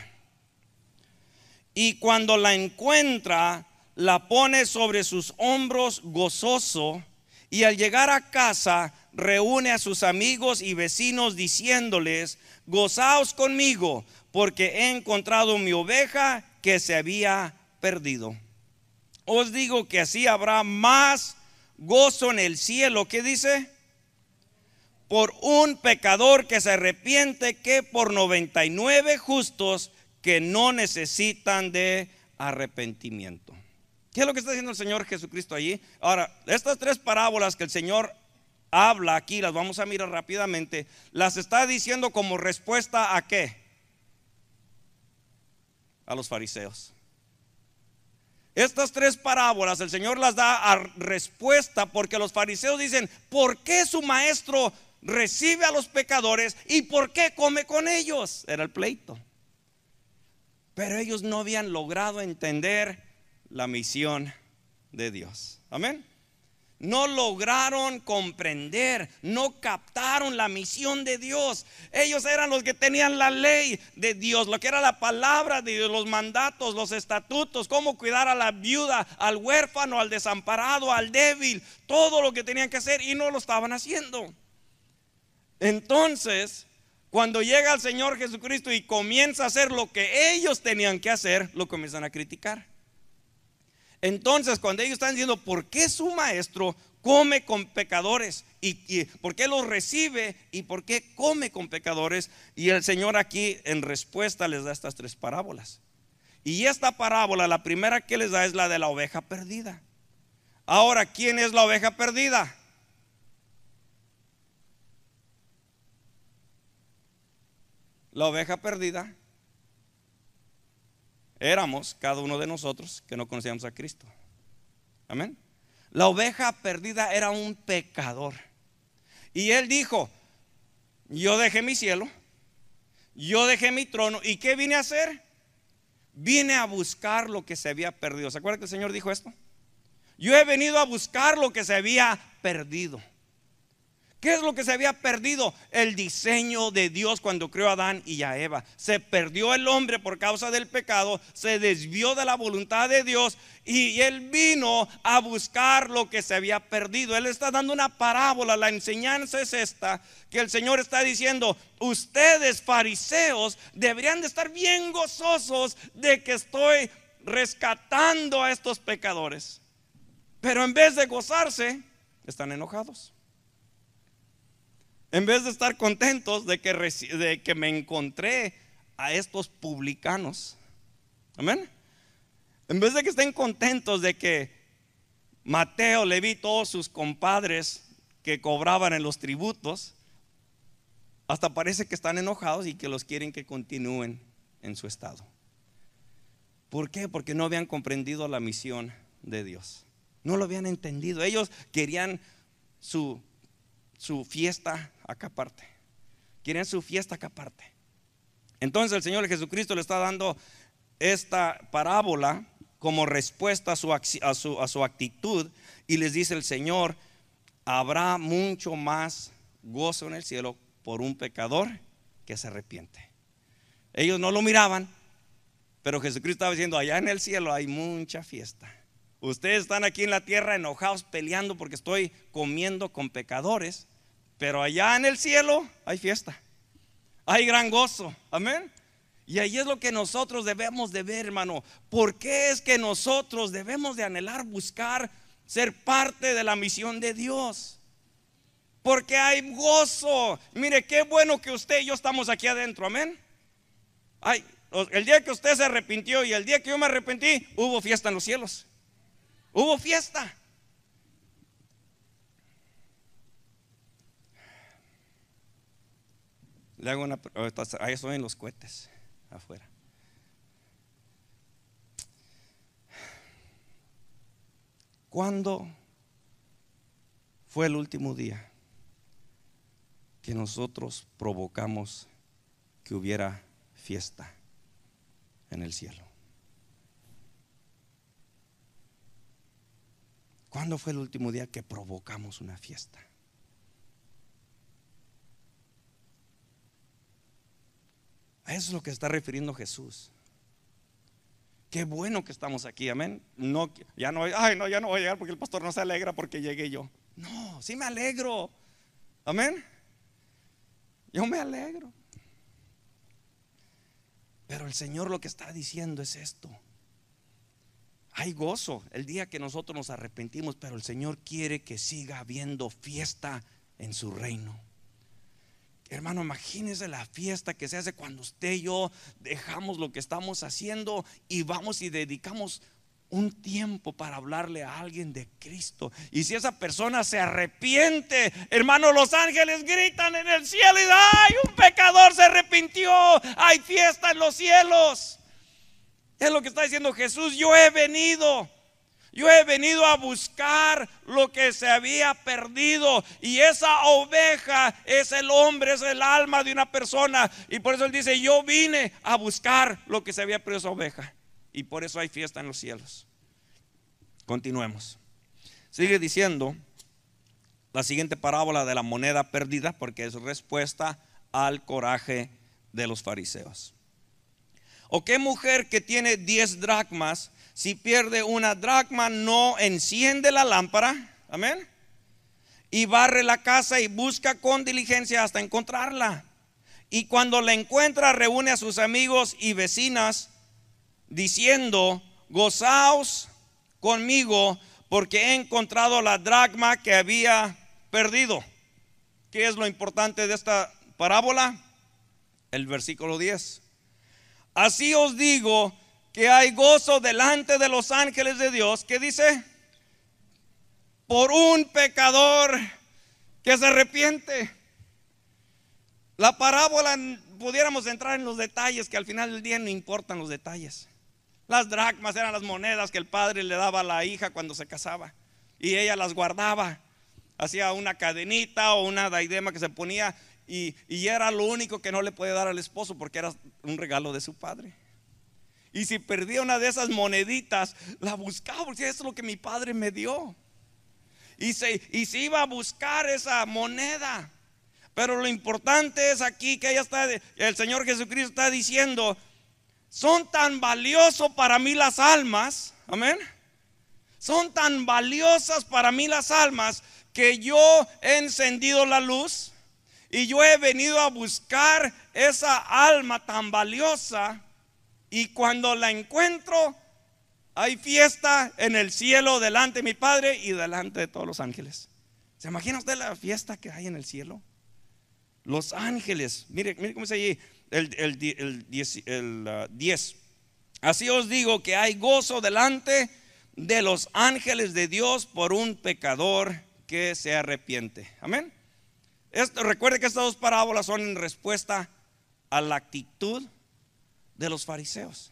Y cuando la encuentra, la pone sobre sus hombros gozoso y al llegar a casa reúne a sus amigos y vecinos diciéndoles, gozaos conmigo porque he encontrado mi oveja que se había perdido os digo que así habrá más gozo en el cielo. ¿Qué dice? Por un pecador que se arrepiente que por 99 justos que no necesitan de arrepentimiento. ¿Qué es lo que está diciendo el Señor Jesucristo allí? Ahora, estas tres parábolas que el Señor habla aquí, las vamos a mirar rápidamente, las está diciendo como respuesta a qué? A los fariseos. Estas tres parábolas el Señor las da a respuesta porque los fariseos dicen, ¿por qué su maestro recibe a los pecadores y por qué come con ellos? Era el pleito. Pero ellos no habían logrado entender la misión de Dios. Amén no lograron comprender, no captaron la misión de Dios. Ellos eran los que tenían la ley de Dios, lo que era la palabra de Dios, los mandatos, los estatutos, cómo cuidar a la viuda, al huérfano, al desamparado, al débil, todo lo que tenían que hacer y no lo estaban haciendo. Entonces, cuando llega el Señor Jesucristo y comienza a hacer lo que ellos tenían que hacer, lo comienzan a criticar. Entonces, cuando ellos están diciendo, ¿por qué su maestro come con pecadores? ¿Y, por qué los recibe? ¿Y por qué come con pecadores? Y el Señor aquí en respuesta les da estas tres parábolas. Y esta parábola, la primera que les da es la de la oveja perdida. Ahora, ¿quién es la oveja perdida? La oveja perdida éramos cada uno de nosotros que no conocíamos a Cristo. Amén. La oveja perdida era un pecador. Y él dijo, yo dejé mi cielo, yo dejé mi trono, ¿y qué vine a hacer? Vine a buscar lo que se había perdido. ¿Se acuerda que el Señor dijo esto? Yo he venido a buscar lo que se había perdido. ¿Qué es lo que se había perdido? El diseño de Dios cuando creó a Adán y a Eva. Se perdió el hombre por causa del pecado, se desvió de la voluntad de Dios y él vino a buscar lo que se había perdido. Él está dando una parábola, la enseñanza es esta, que el Señor está diciendo, ustedes fariseos deberían de estar bien gozosos de que estoy rescatando a estos pecadores. Pero en vez de gozarse, están enojados. En vez de estar contentos de que, de que me encontré a estos publicanos. Amén. En vez de que estén contentos de que Mateo le vi todos sus compadres que cobraban en los tributos, hasta parece que están enojados y que los quieren que continúen en su estado. ¿Por qué? Porque no habían comprendido la misión de Dios. No lo habían entendido. Ellos querían su su fiesta acá aparte. Quieren su fiesta acá aparte. Entonces el Señor Jesucristo le está dando esta parábola como respuesta a su, a su actitud y les dice el Señor, habrá mucho más gozo en el cielo por un pecador que se arrepiente. Ellos no lo miraban, pero Jesucristo estaba diciendo, allá en el cielo hay mucha fiesta. Ustedes están aquí en la tierra enojados, peleando porque estoy comiendo con pecadores. Pero allá en el cielo hay fiesta, hay gran gozo. Amén. Y ahí es lo que nosotros debemos de ver, hermano. ¿Por qué es que nosotros debemos de anhelar buscar ser parte de la misión de Dios? Porque hay gozo. Mire, qué bueno que usted y yo estamos aquí adentro. Amén. el día que usted se arrepintió y el día que yo me arrepentí, hubo fiesta en los cielos. Hubo fiesta. Le hago una ahí en los cohetes afuera. ¿Cuándo fue el último día que nosotros provocamos que hubiera fiesta en el cielo? ¿Cuándo fue el último día que provocamos una fiesta? eso es lo que está refiriendo Jesús. Qué bueno que estamos aquí, amén. No, ya no, ay, no, ya no voy a llegar porque el pastor no se alegra porque llegué yo. No, sí me alegro. Amén. Yo me alegro. Pero el Señor lo que está diciendo es esto. Hay gozo el día que nosotros nos arrepentimos, pero el Señor quiere que siga habiendo fiesta en su reino. Hermano, imagínese la fiesta que se hace cuando usted y yo dejamos lo que estamos haciendo y vamos y dedicamos un tiempo para hablarle a alguien de Cristo. Y si esa persona se arrepiente, hermano, los ángeles gritan en el cielo y ay, un pecador se arrepintió, hay fiesta en los cielos. Es lo que está diciendo Jesús, yo he venido yo he venido a buscar lo que se había perdido. Y esa oveja es el hombre, es el alma de una persona. Y por eso él dice, yo vine a buscar lo que se había perdido esa oveja. Y por eso hay fiesta en los cielos. Continuemos. Sigue diciendo la siguiente parábola de la moneda perdida porque es respuesta al coraje de los fariseos. ¿O qué mujer que tiene 10 dracmas si pierde una dracma, no enciende la lámpara. Amén. Y barre la casa y busca con diligencia hasta encontrarla. Y cuando la encuentra, reúne a sus amigos y vecinas diciendo, gozaos conmigo porque he encontrado la dracma que había perdido. ¿Qué es lo importante de esta parábola? El versículo 10. Así os digo que hay gozo delante de los ángeles de Dios, que dice, por un pecador que se arrepiente. La parábola, pudiéramos entrar en los detalles, que al final del día no importan los detalles. Las dracmas eran las monedas que el padre le daba a la hija cuando se casaba y ella las guardaba. Hacía una cadenita o una daidema que se ponía y, era lo único que no le podía dar al esposo porque era un regalo de su padre. Y si perdía una de esas moneditas, la buscaba, porque es lo que mi padre me dio. Y se, y se iba a buscar esa moneda. Pero lo importante es aquí que ella está, el Señor Jesucristo está diciendo, son tan valiosos para mí las almas, amén. Son tan valiosas para mí las almas que yo he encendido la luz y yo he venido a buscar esa alma tan valiosa y cuando la encuentro, hay fiesta en el cielo delante de mi Padre y delante de todos los ángeles. ¿Se imagina usted la fiesta que hay en el cielo? Los ángeles, mire, mire cómo dice allí el, el, 10. Ah, Así os digo que hay gozo delante de los ángeles de Dios por un pecador que se arrepiente. Amén. Esto, recuerde que estas dos parábolas son en respuesta a la actitud de los fariseos.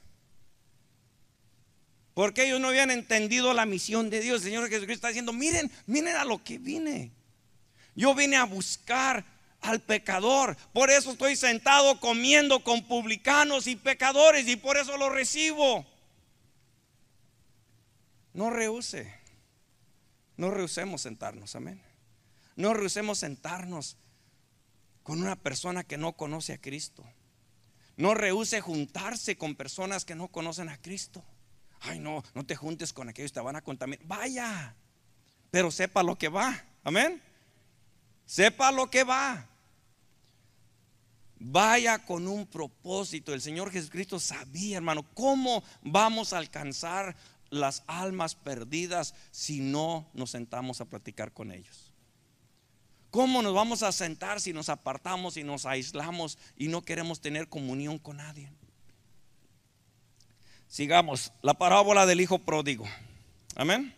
Porque ellos no habían entendido la misión de Dios. El Señor Jesucristo está diciendo, miren, miren a lo que vine. Yo vine a buscar al pecador. Por eso estoy sentado comiendo con publicanos y pecadores y por eso lo recibo. No rehúse. No rehusemos sentarnos, amén. No rehusemos sentarnos con una persona que no conoce a Cristo. No rehúse juntarse con personas que no conocen a Cristo. Ay, no, no te juntes con aquellos, te van a contaminar. Vaya, pero sepa lo que va. Amén. Sepa lo que va. Vaya con un propósito. El Señor Jesucristo sabía, hermano, cómo vamos a alcanzar las almas perdidas si no nos sentamos a platicar con ellos. ¿Cómo nos vamos a sentar si nos apartamos y nos aislamos y no queremos tener comunión con nadie? Sigamos, la parábola del hijo pródigo. Amén.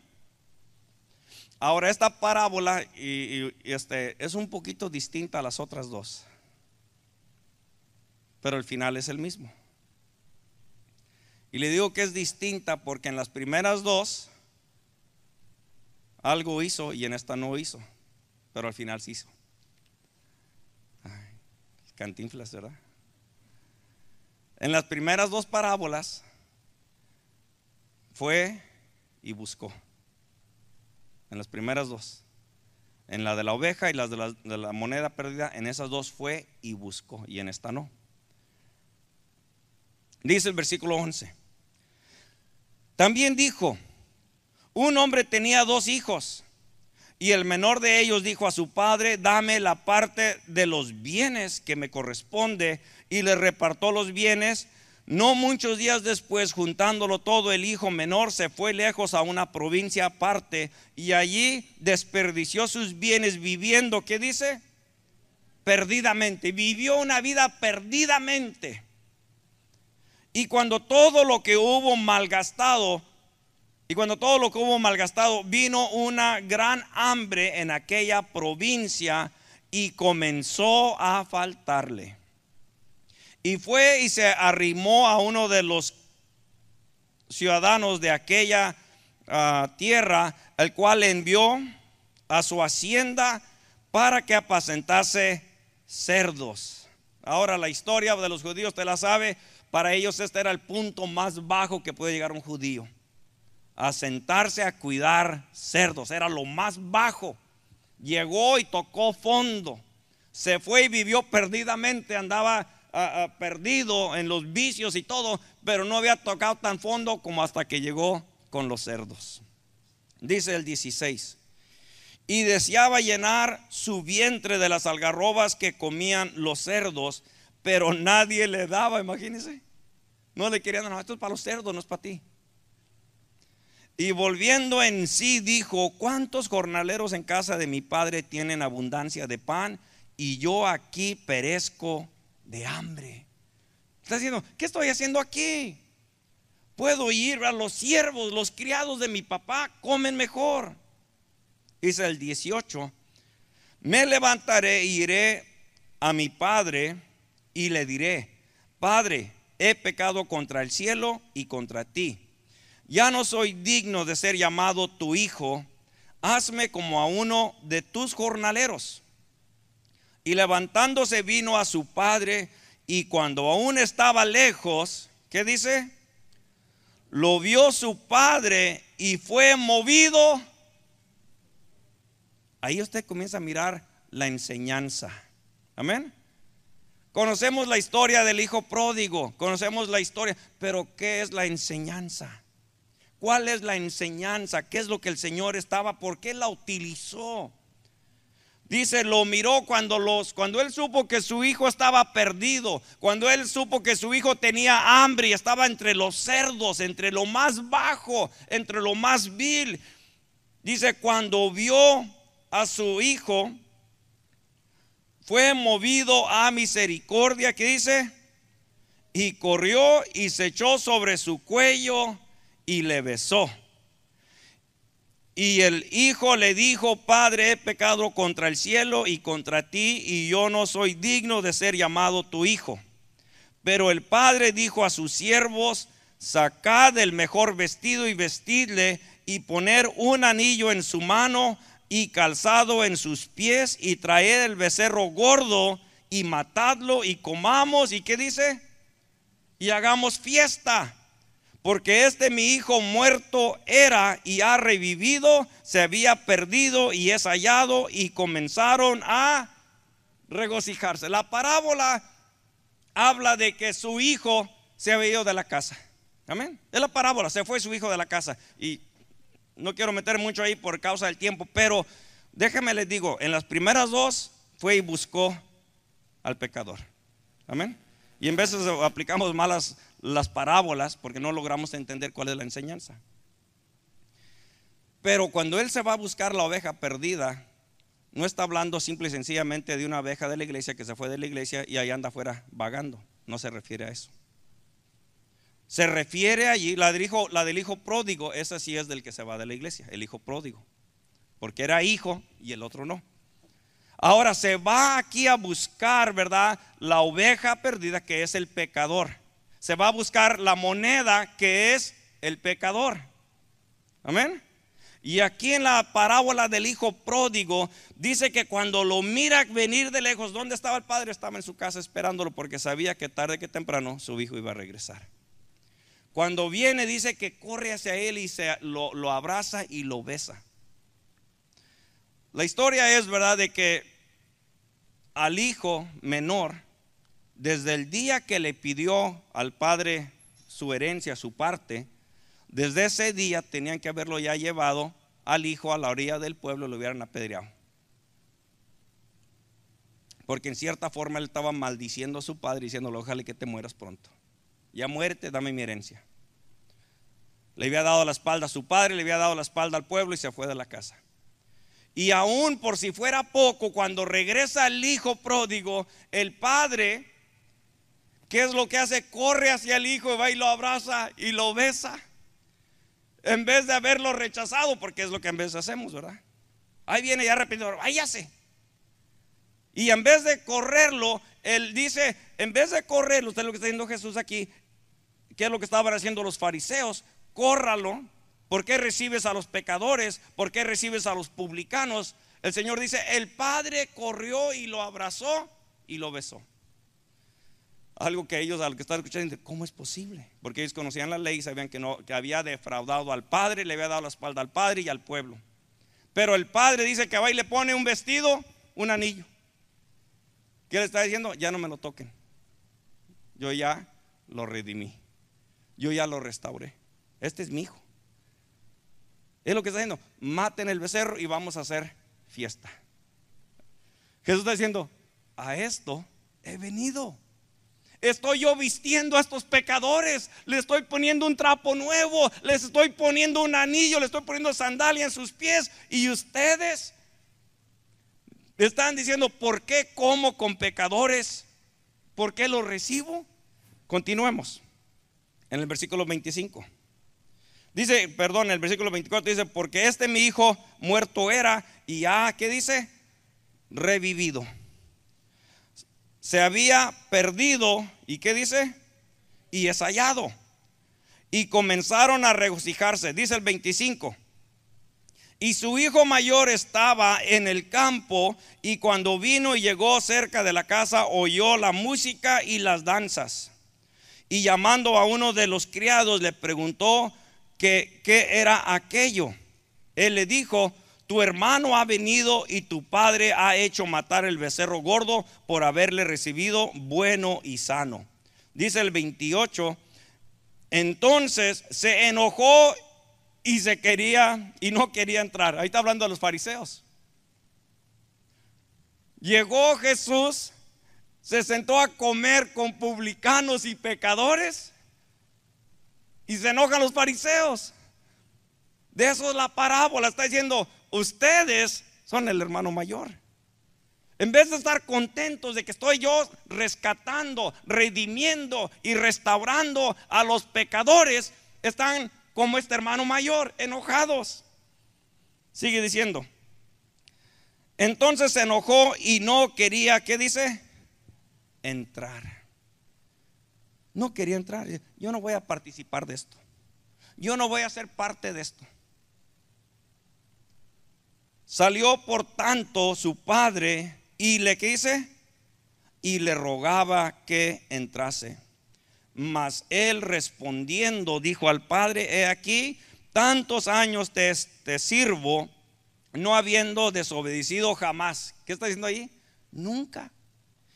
Ahora, esta parábola este, es un poquito distinta a las otras dos, pero el final es el mismo. Y le digo que es distinta porque en las primeras dos algo hizo y en esta no hizo pero al final se hizo. cantinflas, ¿verdad? En las primeras dos parábolas fue y buscó. En las primeras dos. En la de la oveja y las de la, de la moneda perdida, en esas dos fue y buscó, y en esta no. Dice el versículo 11. También dijo, un hombre tenía dos hijos. Y el menor de ellos dijo a su padre, dame la parte de los bienes que me corresponde. Y le repartó los bienes. No muchos días después, juntándolo todo, el hijo menor se fue lejos a una provincia aparte y allí desperdició sus bienes viviendo, ¿qué dice? Perdidamente. Vivió una vida perdidamente. Y cuando todo lo que hubo malgastado, y cuando todo lo que hubo malgastado, vino una gran hambre en aquella provincia y comenzó a faltarle. Y fue y se arrimó a uno de los ciudadanos de aquella ah, tierra, el cual le envió a su hacienda para que apacentase cerdos. Ahora la historia de los judíos, te la sabe, para ellos este era el punto más bajo que puede llegar un judío a sentarse a cuidar cerdos. Era lo más bajo. Llegó y tocó fondo. Se fue y vivió perdidamente. Andaba ah, ah, perdido en los vicios y todo, pero no había tocado tan fondo como hasta que llegó con los cerdos. Dice el 16. Y deseaba llenar su vientre de las algarrobas que comían los cerdos, pero nadie le daba, imagínense. No le querían, no, esto es para los cerdos, no es para ti. Y volviendo en sí dijo, ¿cuántos jornaleros en casa de mi padre tienen abundancia de pan y yo aquí perezco de hambre? Está diciendo, ¿qué estoy haciendo aquí? Puedo ir a los siervos, los criados de mi papá, comen mejor. Dice el 18, me levantaré e iré a mi padre y le diré, Padre, he pecado contra el cielo y contra ti ya no soy digno de ser llamado tu hijo, hazme como a uno de tus jornaleros. Y levantándose vino a su padre y cuando aún estaba lejos, ¿qué dice? Lo vio su padre y fue movido. Ahí usted comienza a mirar la enseñanza. Amén. Conocemos la historia del hijo pródigo, conocemos la historia, pero ¿qué es la enseñanza? cuál es la enseñanza, qué es lo que el Señor estaba, por qué la utilizó. Dice, lo miró cuando los cuando él supo que su hijo estaba perdido, cuando él supo que su hijo tenía hambre y estaba entre los cerdos, entre lo más bajo, entre lo más vil. Dice, cuando vio a su hijo fue movido a misericordia, ¿Qué dice, y corrió y se echó sobre su cuello y le besó. Y el hijo le dijo, Padre, he pecado contra el cielo y contra ti, y yo no soy digno de ser llamado tu hijo. Pero el padre dijo a sus siervos, sacad el mejor vestido y vestidle, y poner un anillo en su mano y calzado en sus pies, y traed el becerro gordo y matadlo y comamos, y qué dice, y hagamos fiesta porque este mi hijo muerto era y ha revivido, se había perdido y es hallado y comenzaron a regocijarse. La parábola habla de que su hijo se había ido de la casa. Amén. Es la parábola, se fue su hijo de la casa. Y no quiero meter mucho ahí por causa del tiempo, pero déjeme les digo, en las primeras dos fue y buscó al pecador. Amén. Y en veces aplicamos malas las parábolas porque no logramos entender cuál es la enseñanza. Pero cuando él se va a buscar la oveja perdida, no está hablando simple y sencillamente de una oveja de la iglesia que se fue de la iglesia y ahí anda afuera vagando. No se refiere a eso. Se refiere allí, la del hijo, la del hijo pródigo, esa sí es del que se va de la iglesia, el hijo pródigo. Porque era hijo y el otro no. Ahora se va aquí a buscar, ¿verdad? La oveja perdida que es el pecador se va a buscar la moneda que es el pecador. Amén. Y aquí en la parábola del hijo pródigo dice que cuando lo mira venir de lejos, ¿dónde estaba el padre? Estaba en su casa esperándolo porque sabía que tarde que temprano su hijo iba a regresar. Cuando viene dice que corre hacia él y se, lo, lo abraza y lo besa. La historia es, ¿verdad?, de que al hijo menor desde el día que le pidió al padre su herencia, su parte, desde ese día tenían que haberlo ya llevado al hijo a la orilla del pueblo y lo hubieran apedreado. Porque en cierta forma él estaba maldiciendo a su padre, diciéndole, ojalá que te mueras pronto. Ya muerte, dame mi herencia. Le había dado la espalda a su padre, le había dado la espalda al pueblo y se fue de la casa. Y aún por si fuera poco, cuando regresa el hijo pródigo, el padre ¿Qué es lo que hace? Corre hacia el hijo y va y lo abraza y lo besa. En vez de haberlo rechazado, porque es lo que en vez hacemos, ¿verdad? Ahí viene ya arrepentido, váyase. Y en vez de correrlo, él dice, en vez de correrlo, usted lo que está diciendo Jesús aquí, que es lo que estaban haciendo los fariseos, córralo. porque recibes a los pecadores? Porque recibes a los publicanos? El Señor dice, el Padre corrió y lo abrazó y lo besó algo que ellos al que están escuchando, ¿cómo es posible? Porque ellos conocían la ley y sabían que, no, que había defraudado al padre, le había dado la espalda al padre y al pueblo. Pero el padre dice que va y le pone un vestido, un anillo. ¿Qué le está diciendo? Ya no me lo toquen. Yo ya lo redimí. Yo ya lo restauré. Este es mi hijo. Es lo que está diciendo. Maten el becerro y vamos a hacer fiesta. Jesús está diciendo, a esto he venido. Estoy yo vistiendo a estos pecadores, les estoy poniendo un trapo nuevo, les estoy poniendo un anillo, les estoy poniendo sandalia en sus pies y ustedes están diciendo, ¿por qué como con pecadores? ¿Por qué lo recibo? Continuemos en el versículo 25. Dice, perdón, el versículo 24 dice, porque este mi hijo muerto era y ya, ¿qué dice? Revivido se había perdido, ¿y qué dice? Y es hallado. Y comenzaron a regocijarse, dice el 25. Y su hijo mayor estaba en el campo y cuando vino y llegó cerca de la casa oyó la música y las danzas. Y llamando a uno de los criados le preguntó qué era aquello. Él le dijo, tu hermano ha venido y tu padre ha hecho matar el becerro gordo por haberle recibido bueno y sano. Dice el 28, entonces se enojó y se quería y no quería entrar. Ahí está hablando de los fariseos. Llegó Jesús, se sentó a comer con publicanos y pecadores y se enojan los fariseos. De eso es la parábola, está diciendo, ustedes son el hermano mayor. En vez de estar contentos de que estoy yo rescatando, redimiendo y restaurando a los pecadores, están como este hermano mayor, enojados. Sigue diciendo. Entonces se enojó y no quería, ¿qué dice? Entrar. No quería entrar. Yo no voy a participar de esto. Yo no voy a ser parte de esto. Salió por tanto su padre y le quise y le rogaba que entrase. Mas él respondiendo dijo al padre, he aquí, tantos años te, te sirvo, no habiendo desobedecido jamás. ¿Qué está diciendo ahí? Nunca.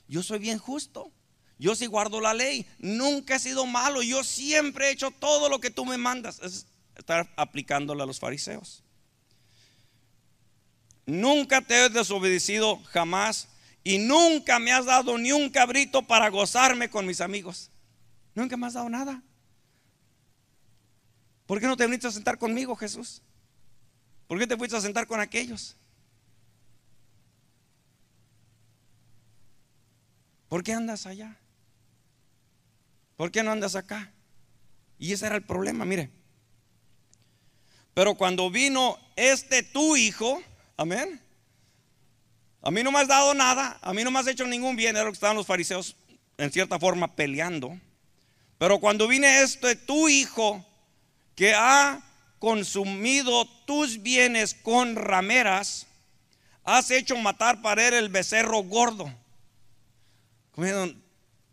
Yo soy bien justo. Yo sí guardo la ley. Nunca he sido malo. Yo siempre he hecho todo lo que tú me mandas. Es estar aplicándole a los fariseos nunca te he desobedecido jamás y nunca me has dado ni un cabrito para gozarme con mis amigos. Nunca me has dado nada. ¿Por qué no te viniste a sentar conmigo, Jesús? ¿Por qué te fuiste a sentar con aquellos? ¿Por qué andas allá? ¿Por qué no andas acá? Y ese era el problema, mire. Pero cuando vino este tu hijo, Amén. A mí no me has dado nada, a mí no me has hecho ningún bien. Era lo que estaban los fariseos en cierta forma peleando. Pero cuando vine esto de tu hijo que ha consumido tus bienes con rameras, has hecho matar para él el becerro gordo.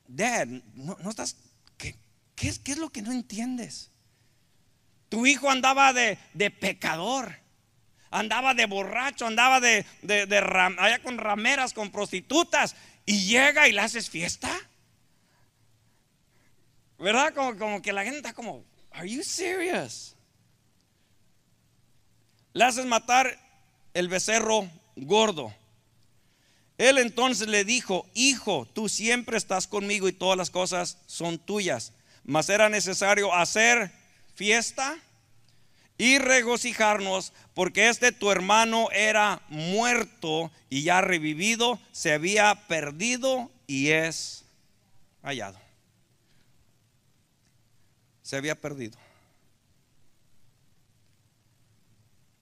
Dad, no, estás. ¿qué, es, ¿qué, es, lo que no entiendes? Tu hijo andaba de, de pecador andaba de borracho, andaba de, allá con rameras, con prostitutas, y llega y le haces fiesta. ¿Verdad? Como, como que la gente está como, ¿Are you serious? Le haces matar el becerro gordo. Él entonces le dijo, hijo, tú siempre estás conmigo y todas las cosas son tuyas, mas era necesario hacer fiesta y regocijarnos, porque este tu hermano era muerto y ya revivido, se había perdido y es hallado. Se había perdido.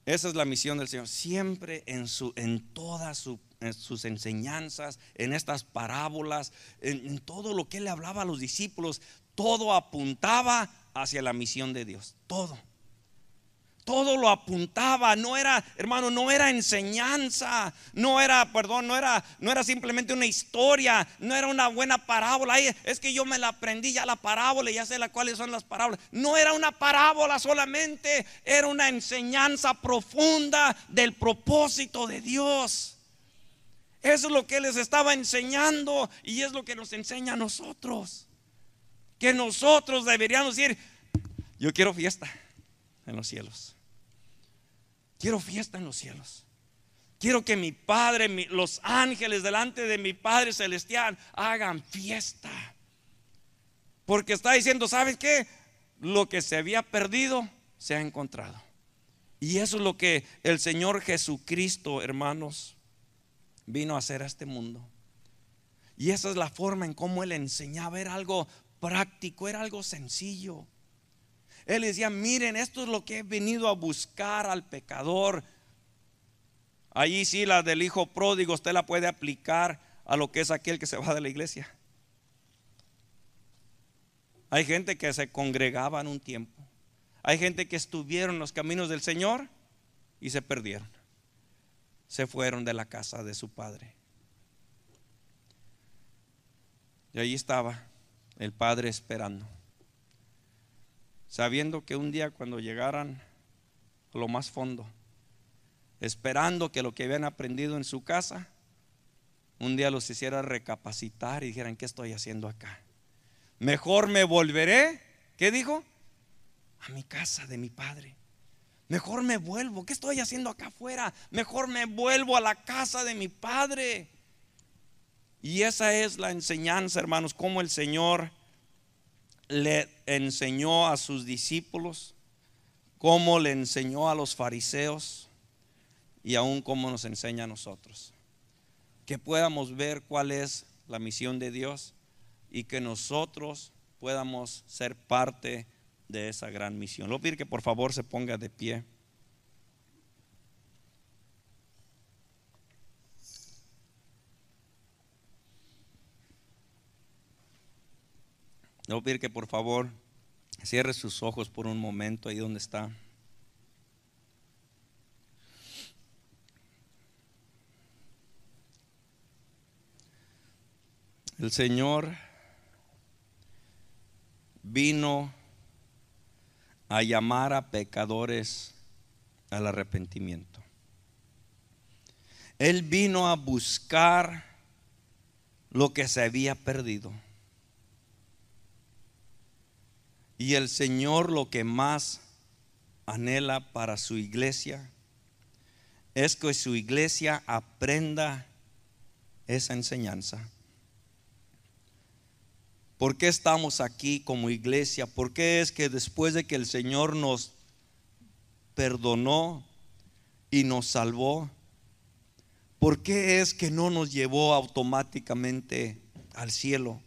Esa es la misión del Señor. Siempre en, su, en todas sus enseñanzas, en estas parábolas, en, todo lo que le hablaba a los discípulos, todo apuntaba hacia la misión de Dios. Todo. Todo lo apuntaba, no era, hermano, no era enseñanza, no era, perdón, no era, no era simplemente una historia, no era una buena parábola. Es que yo me la aprendí ya la parábola, ya sé la, cuáles son las parábolas. No era una parábola solamente, era una enseñanza profunda del propósito de Dios. Eso es lo que les estaba enseñando y es lo que nos enseña a nosotros. Que nosotros deberíamos decir, yo quiero fiesta en los cielos. Quiero fiesta en los cielos. Quiero que mi Padre, los ángeles delante de mi Padre Celestial hagan fiesta. Porque está diciendo, ¿sabes qué? Lo que se había perdido se ha encontrado. Y eso es lo que el Señor Jesucristo, hermanos, vino a hacer a este mundo. Y esa es la forma en cómo Él enseñaba. Era algo práctico, era algo sencillo. Él decía, miren, esto es lo que he venido a buscar al pecador. Allí sí, la del hijo pródigo, usted la puede aplicar a lo que es aquel que se va de la iglesia. Hay gente que se congregaba en un tiempo. Hay gente que estuvieron en los caminos del Señor y se perdieron. Se fueron de la casa de su padre. Y allí estaba el padre esperando sabiendo que un día cuando llegaran a lo más fondo, esperando que lo que habían aprendido en su casa, un día los hiciera recapacitar y dijeran, ¿qué estoy haciendo acá? Mejor me volveré, ¿qué dijo? A mi casa de mi padre. Mejor me vuelvo, ¿qué estoy haciendo acá afuera? Mejor me vuelvo a la casa de mi padre. Y esa es la enseñanza, hermanos, cómo el Señor le enseñó a sus discípulos, cómo le enseñó a los fariseos y aún cómo nos enseña a nosotros. Que podamos ver cuál es la misión de Dios y que nosotros podamos ser parte de esa gran misión. Lo pido que por favor se ponga de pie. No voy pedir que por favor cierre sus ojos por un momento ahí donde está. El Señor vino a llamar a pecadores al arrepentimiento. Él vino a buscar lo que se había perdido. Y el Señor lo que más anhela para su iglesia es que su iglesia aprenda esa enseñanza. ¿Por qué estamos aquí como iglesia? ¿Por qué es que después de que el Señor nos perdonó y nos salvó, ¿por qué es que no nos llevó automáticamente al cielo?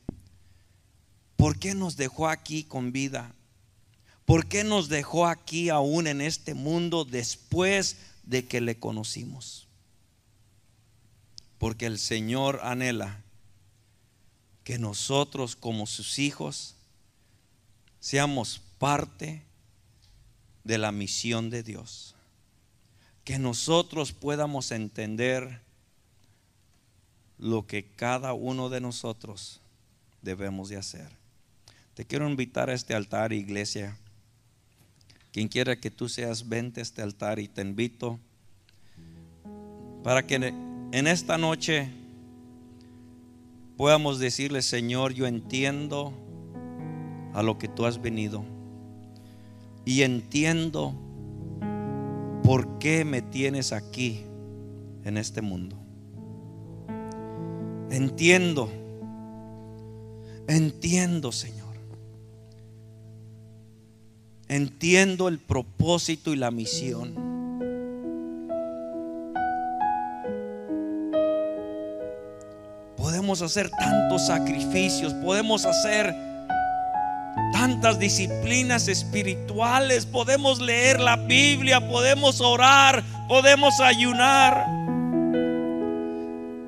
¿Por qué nos dejó aquí con vida? ¿Por qué nos dejó aquí aún en este mundo después de que le conocimos? Porque el Señor anhela que nosotros como sus hijos seamos parte de la misión de Dios. Que nosotros podamos entender lo que cada uno de nosotros debemos de hacer. Te quiero invitar a este altar, iglesia. Quien quiera que tú seas, vente a este altar y te invito para que en esta noche podamos decirle, Señor, yo entiendo a lo que tú has venido y entiendo por qué me tienes aquí en este mundo. Entiendo, entiendo, Señor. Entiendo el propósito y la misión. Podemos hacer tantos sacrificios, podemos hacer tantas disciplinas espirituales, podemos leer la Biblia, podemos orar, podemos ayunar,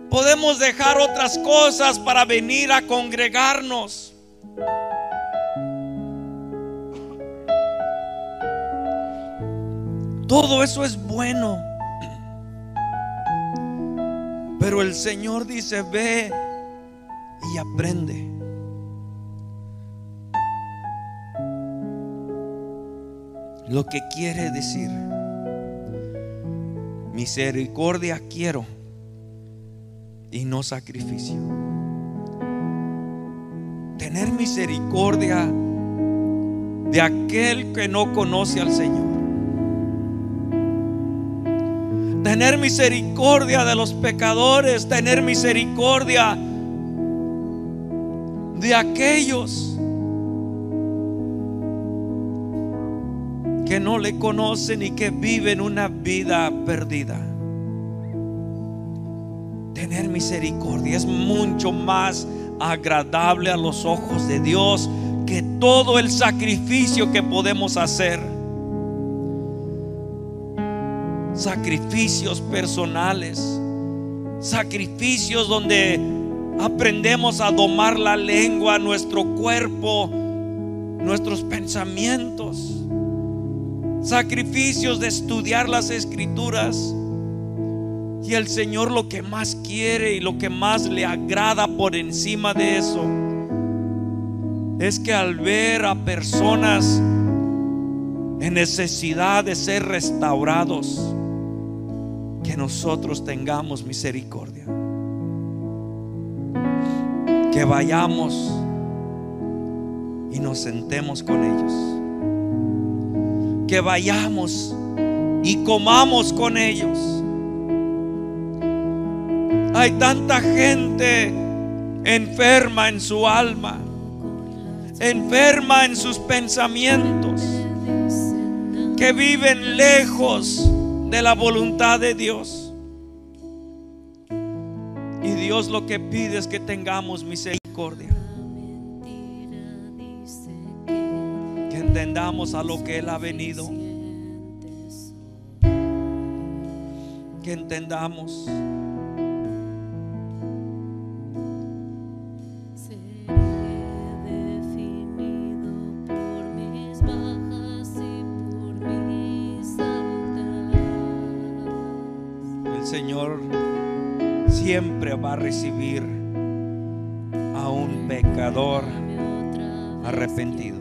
podemos dejar otras cosas para venir a congregarnos. Todo eso es bueno. Pero el Señor dice, ve y aprende. Lo que quiere decir, misericordia quiero y no sacrificio. Tener misericordia de aquel que no conoce al Señor. tener misericordia de los pecadores, tener misericordia de aquellos que no le conocen y que viven una vida perdida. Tener misericordia es mucho más agradable a los ojos de Dios que todo el sacrificio que podemos hacer sacrificios personales, sacrificios donde aprendemos a domar la lengua, nuestro cuerpo, nuestros pensamientos, sacrificios de estudiar las escrituras. Y el Señor lo que más quiere y lo que más le agrada por encima de eso es que al ver a personas en necesidad de ser restaurados, que nosotros tengamos misericordia. Que vayamos y nos sentemos con ellos. Que vayamos y comamos con ellos. Hay tanta gente enferma en su alma, enferma en sus pensamientos, que viven lejos de la voluntad de Dios. Y Dios lo que pide es que tengamos misericordia. Que entendamos a lo que Él ha venido. Que entendamos. Señor siempre va a recibir a un pecador arrepentido.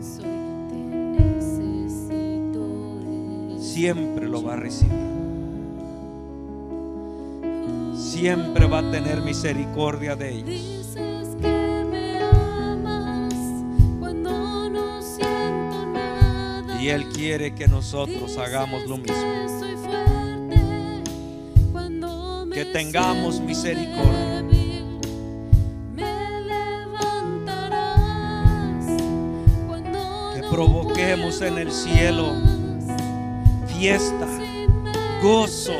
Siempre lo va a recibir. Siempre va a tener misericordia de ellos. Y Él quiere que nosotros hagamos lo mismo que tengamos misericordia. Que provoquemos en el cielo fiesta, gozo.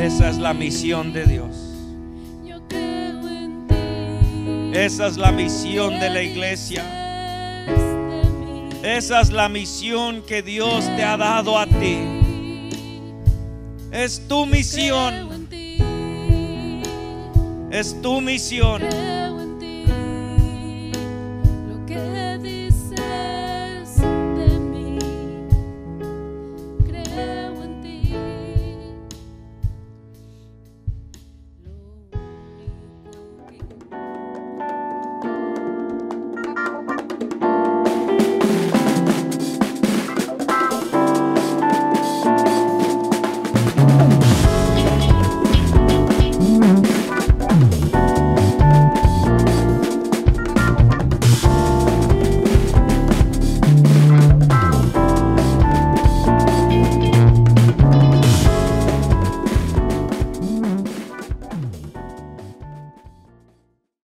Esa es la misión de Dios. Esa es la misión de la iglesia. Esa es la misión que Dios te ha dado a ti. Es tu misión. Es tu misión.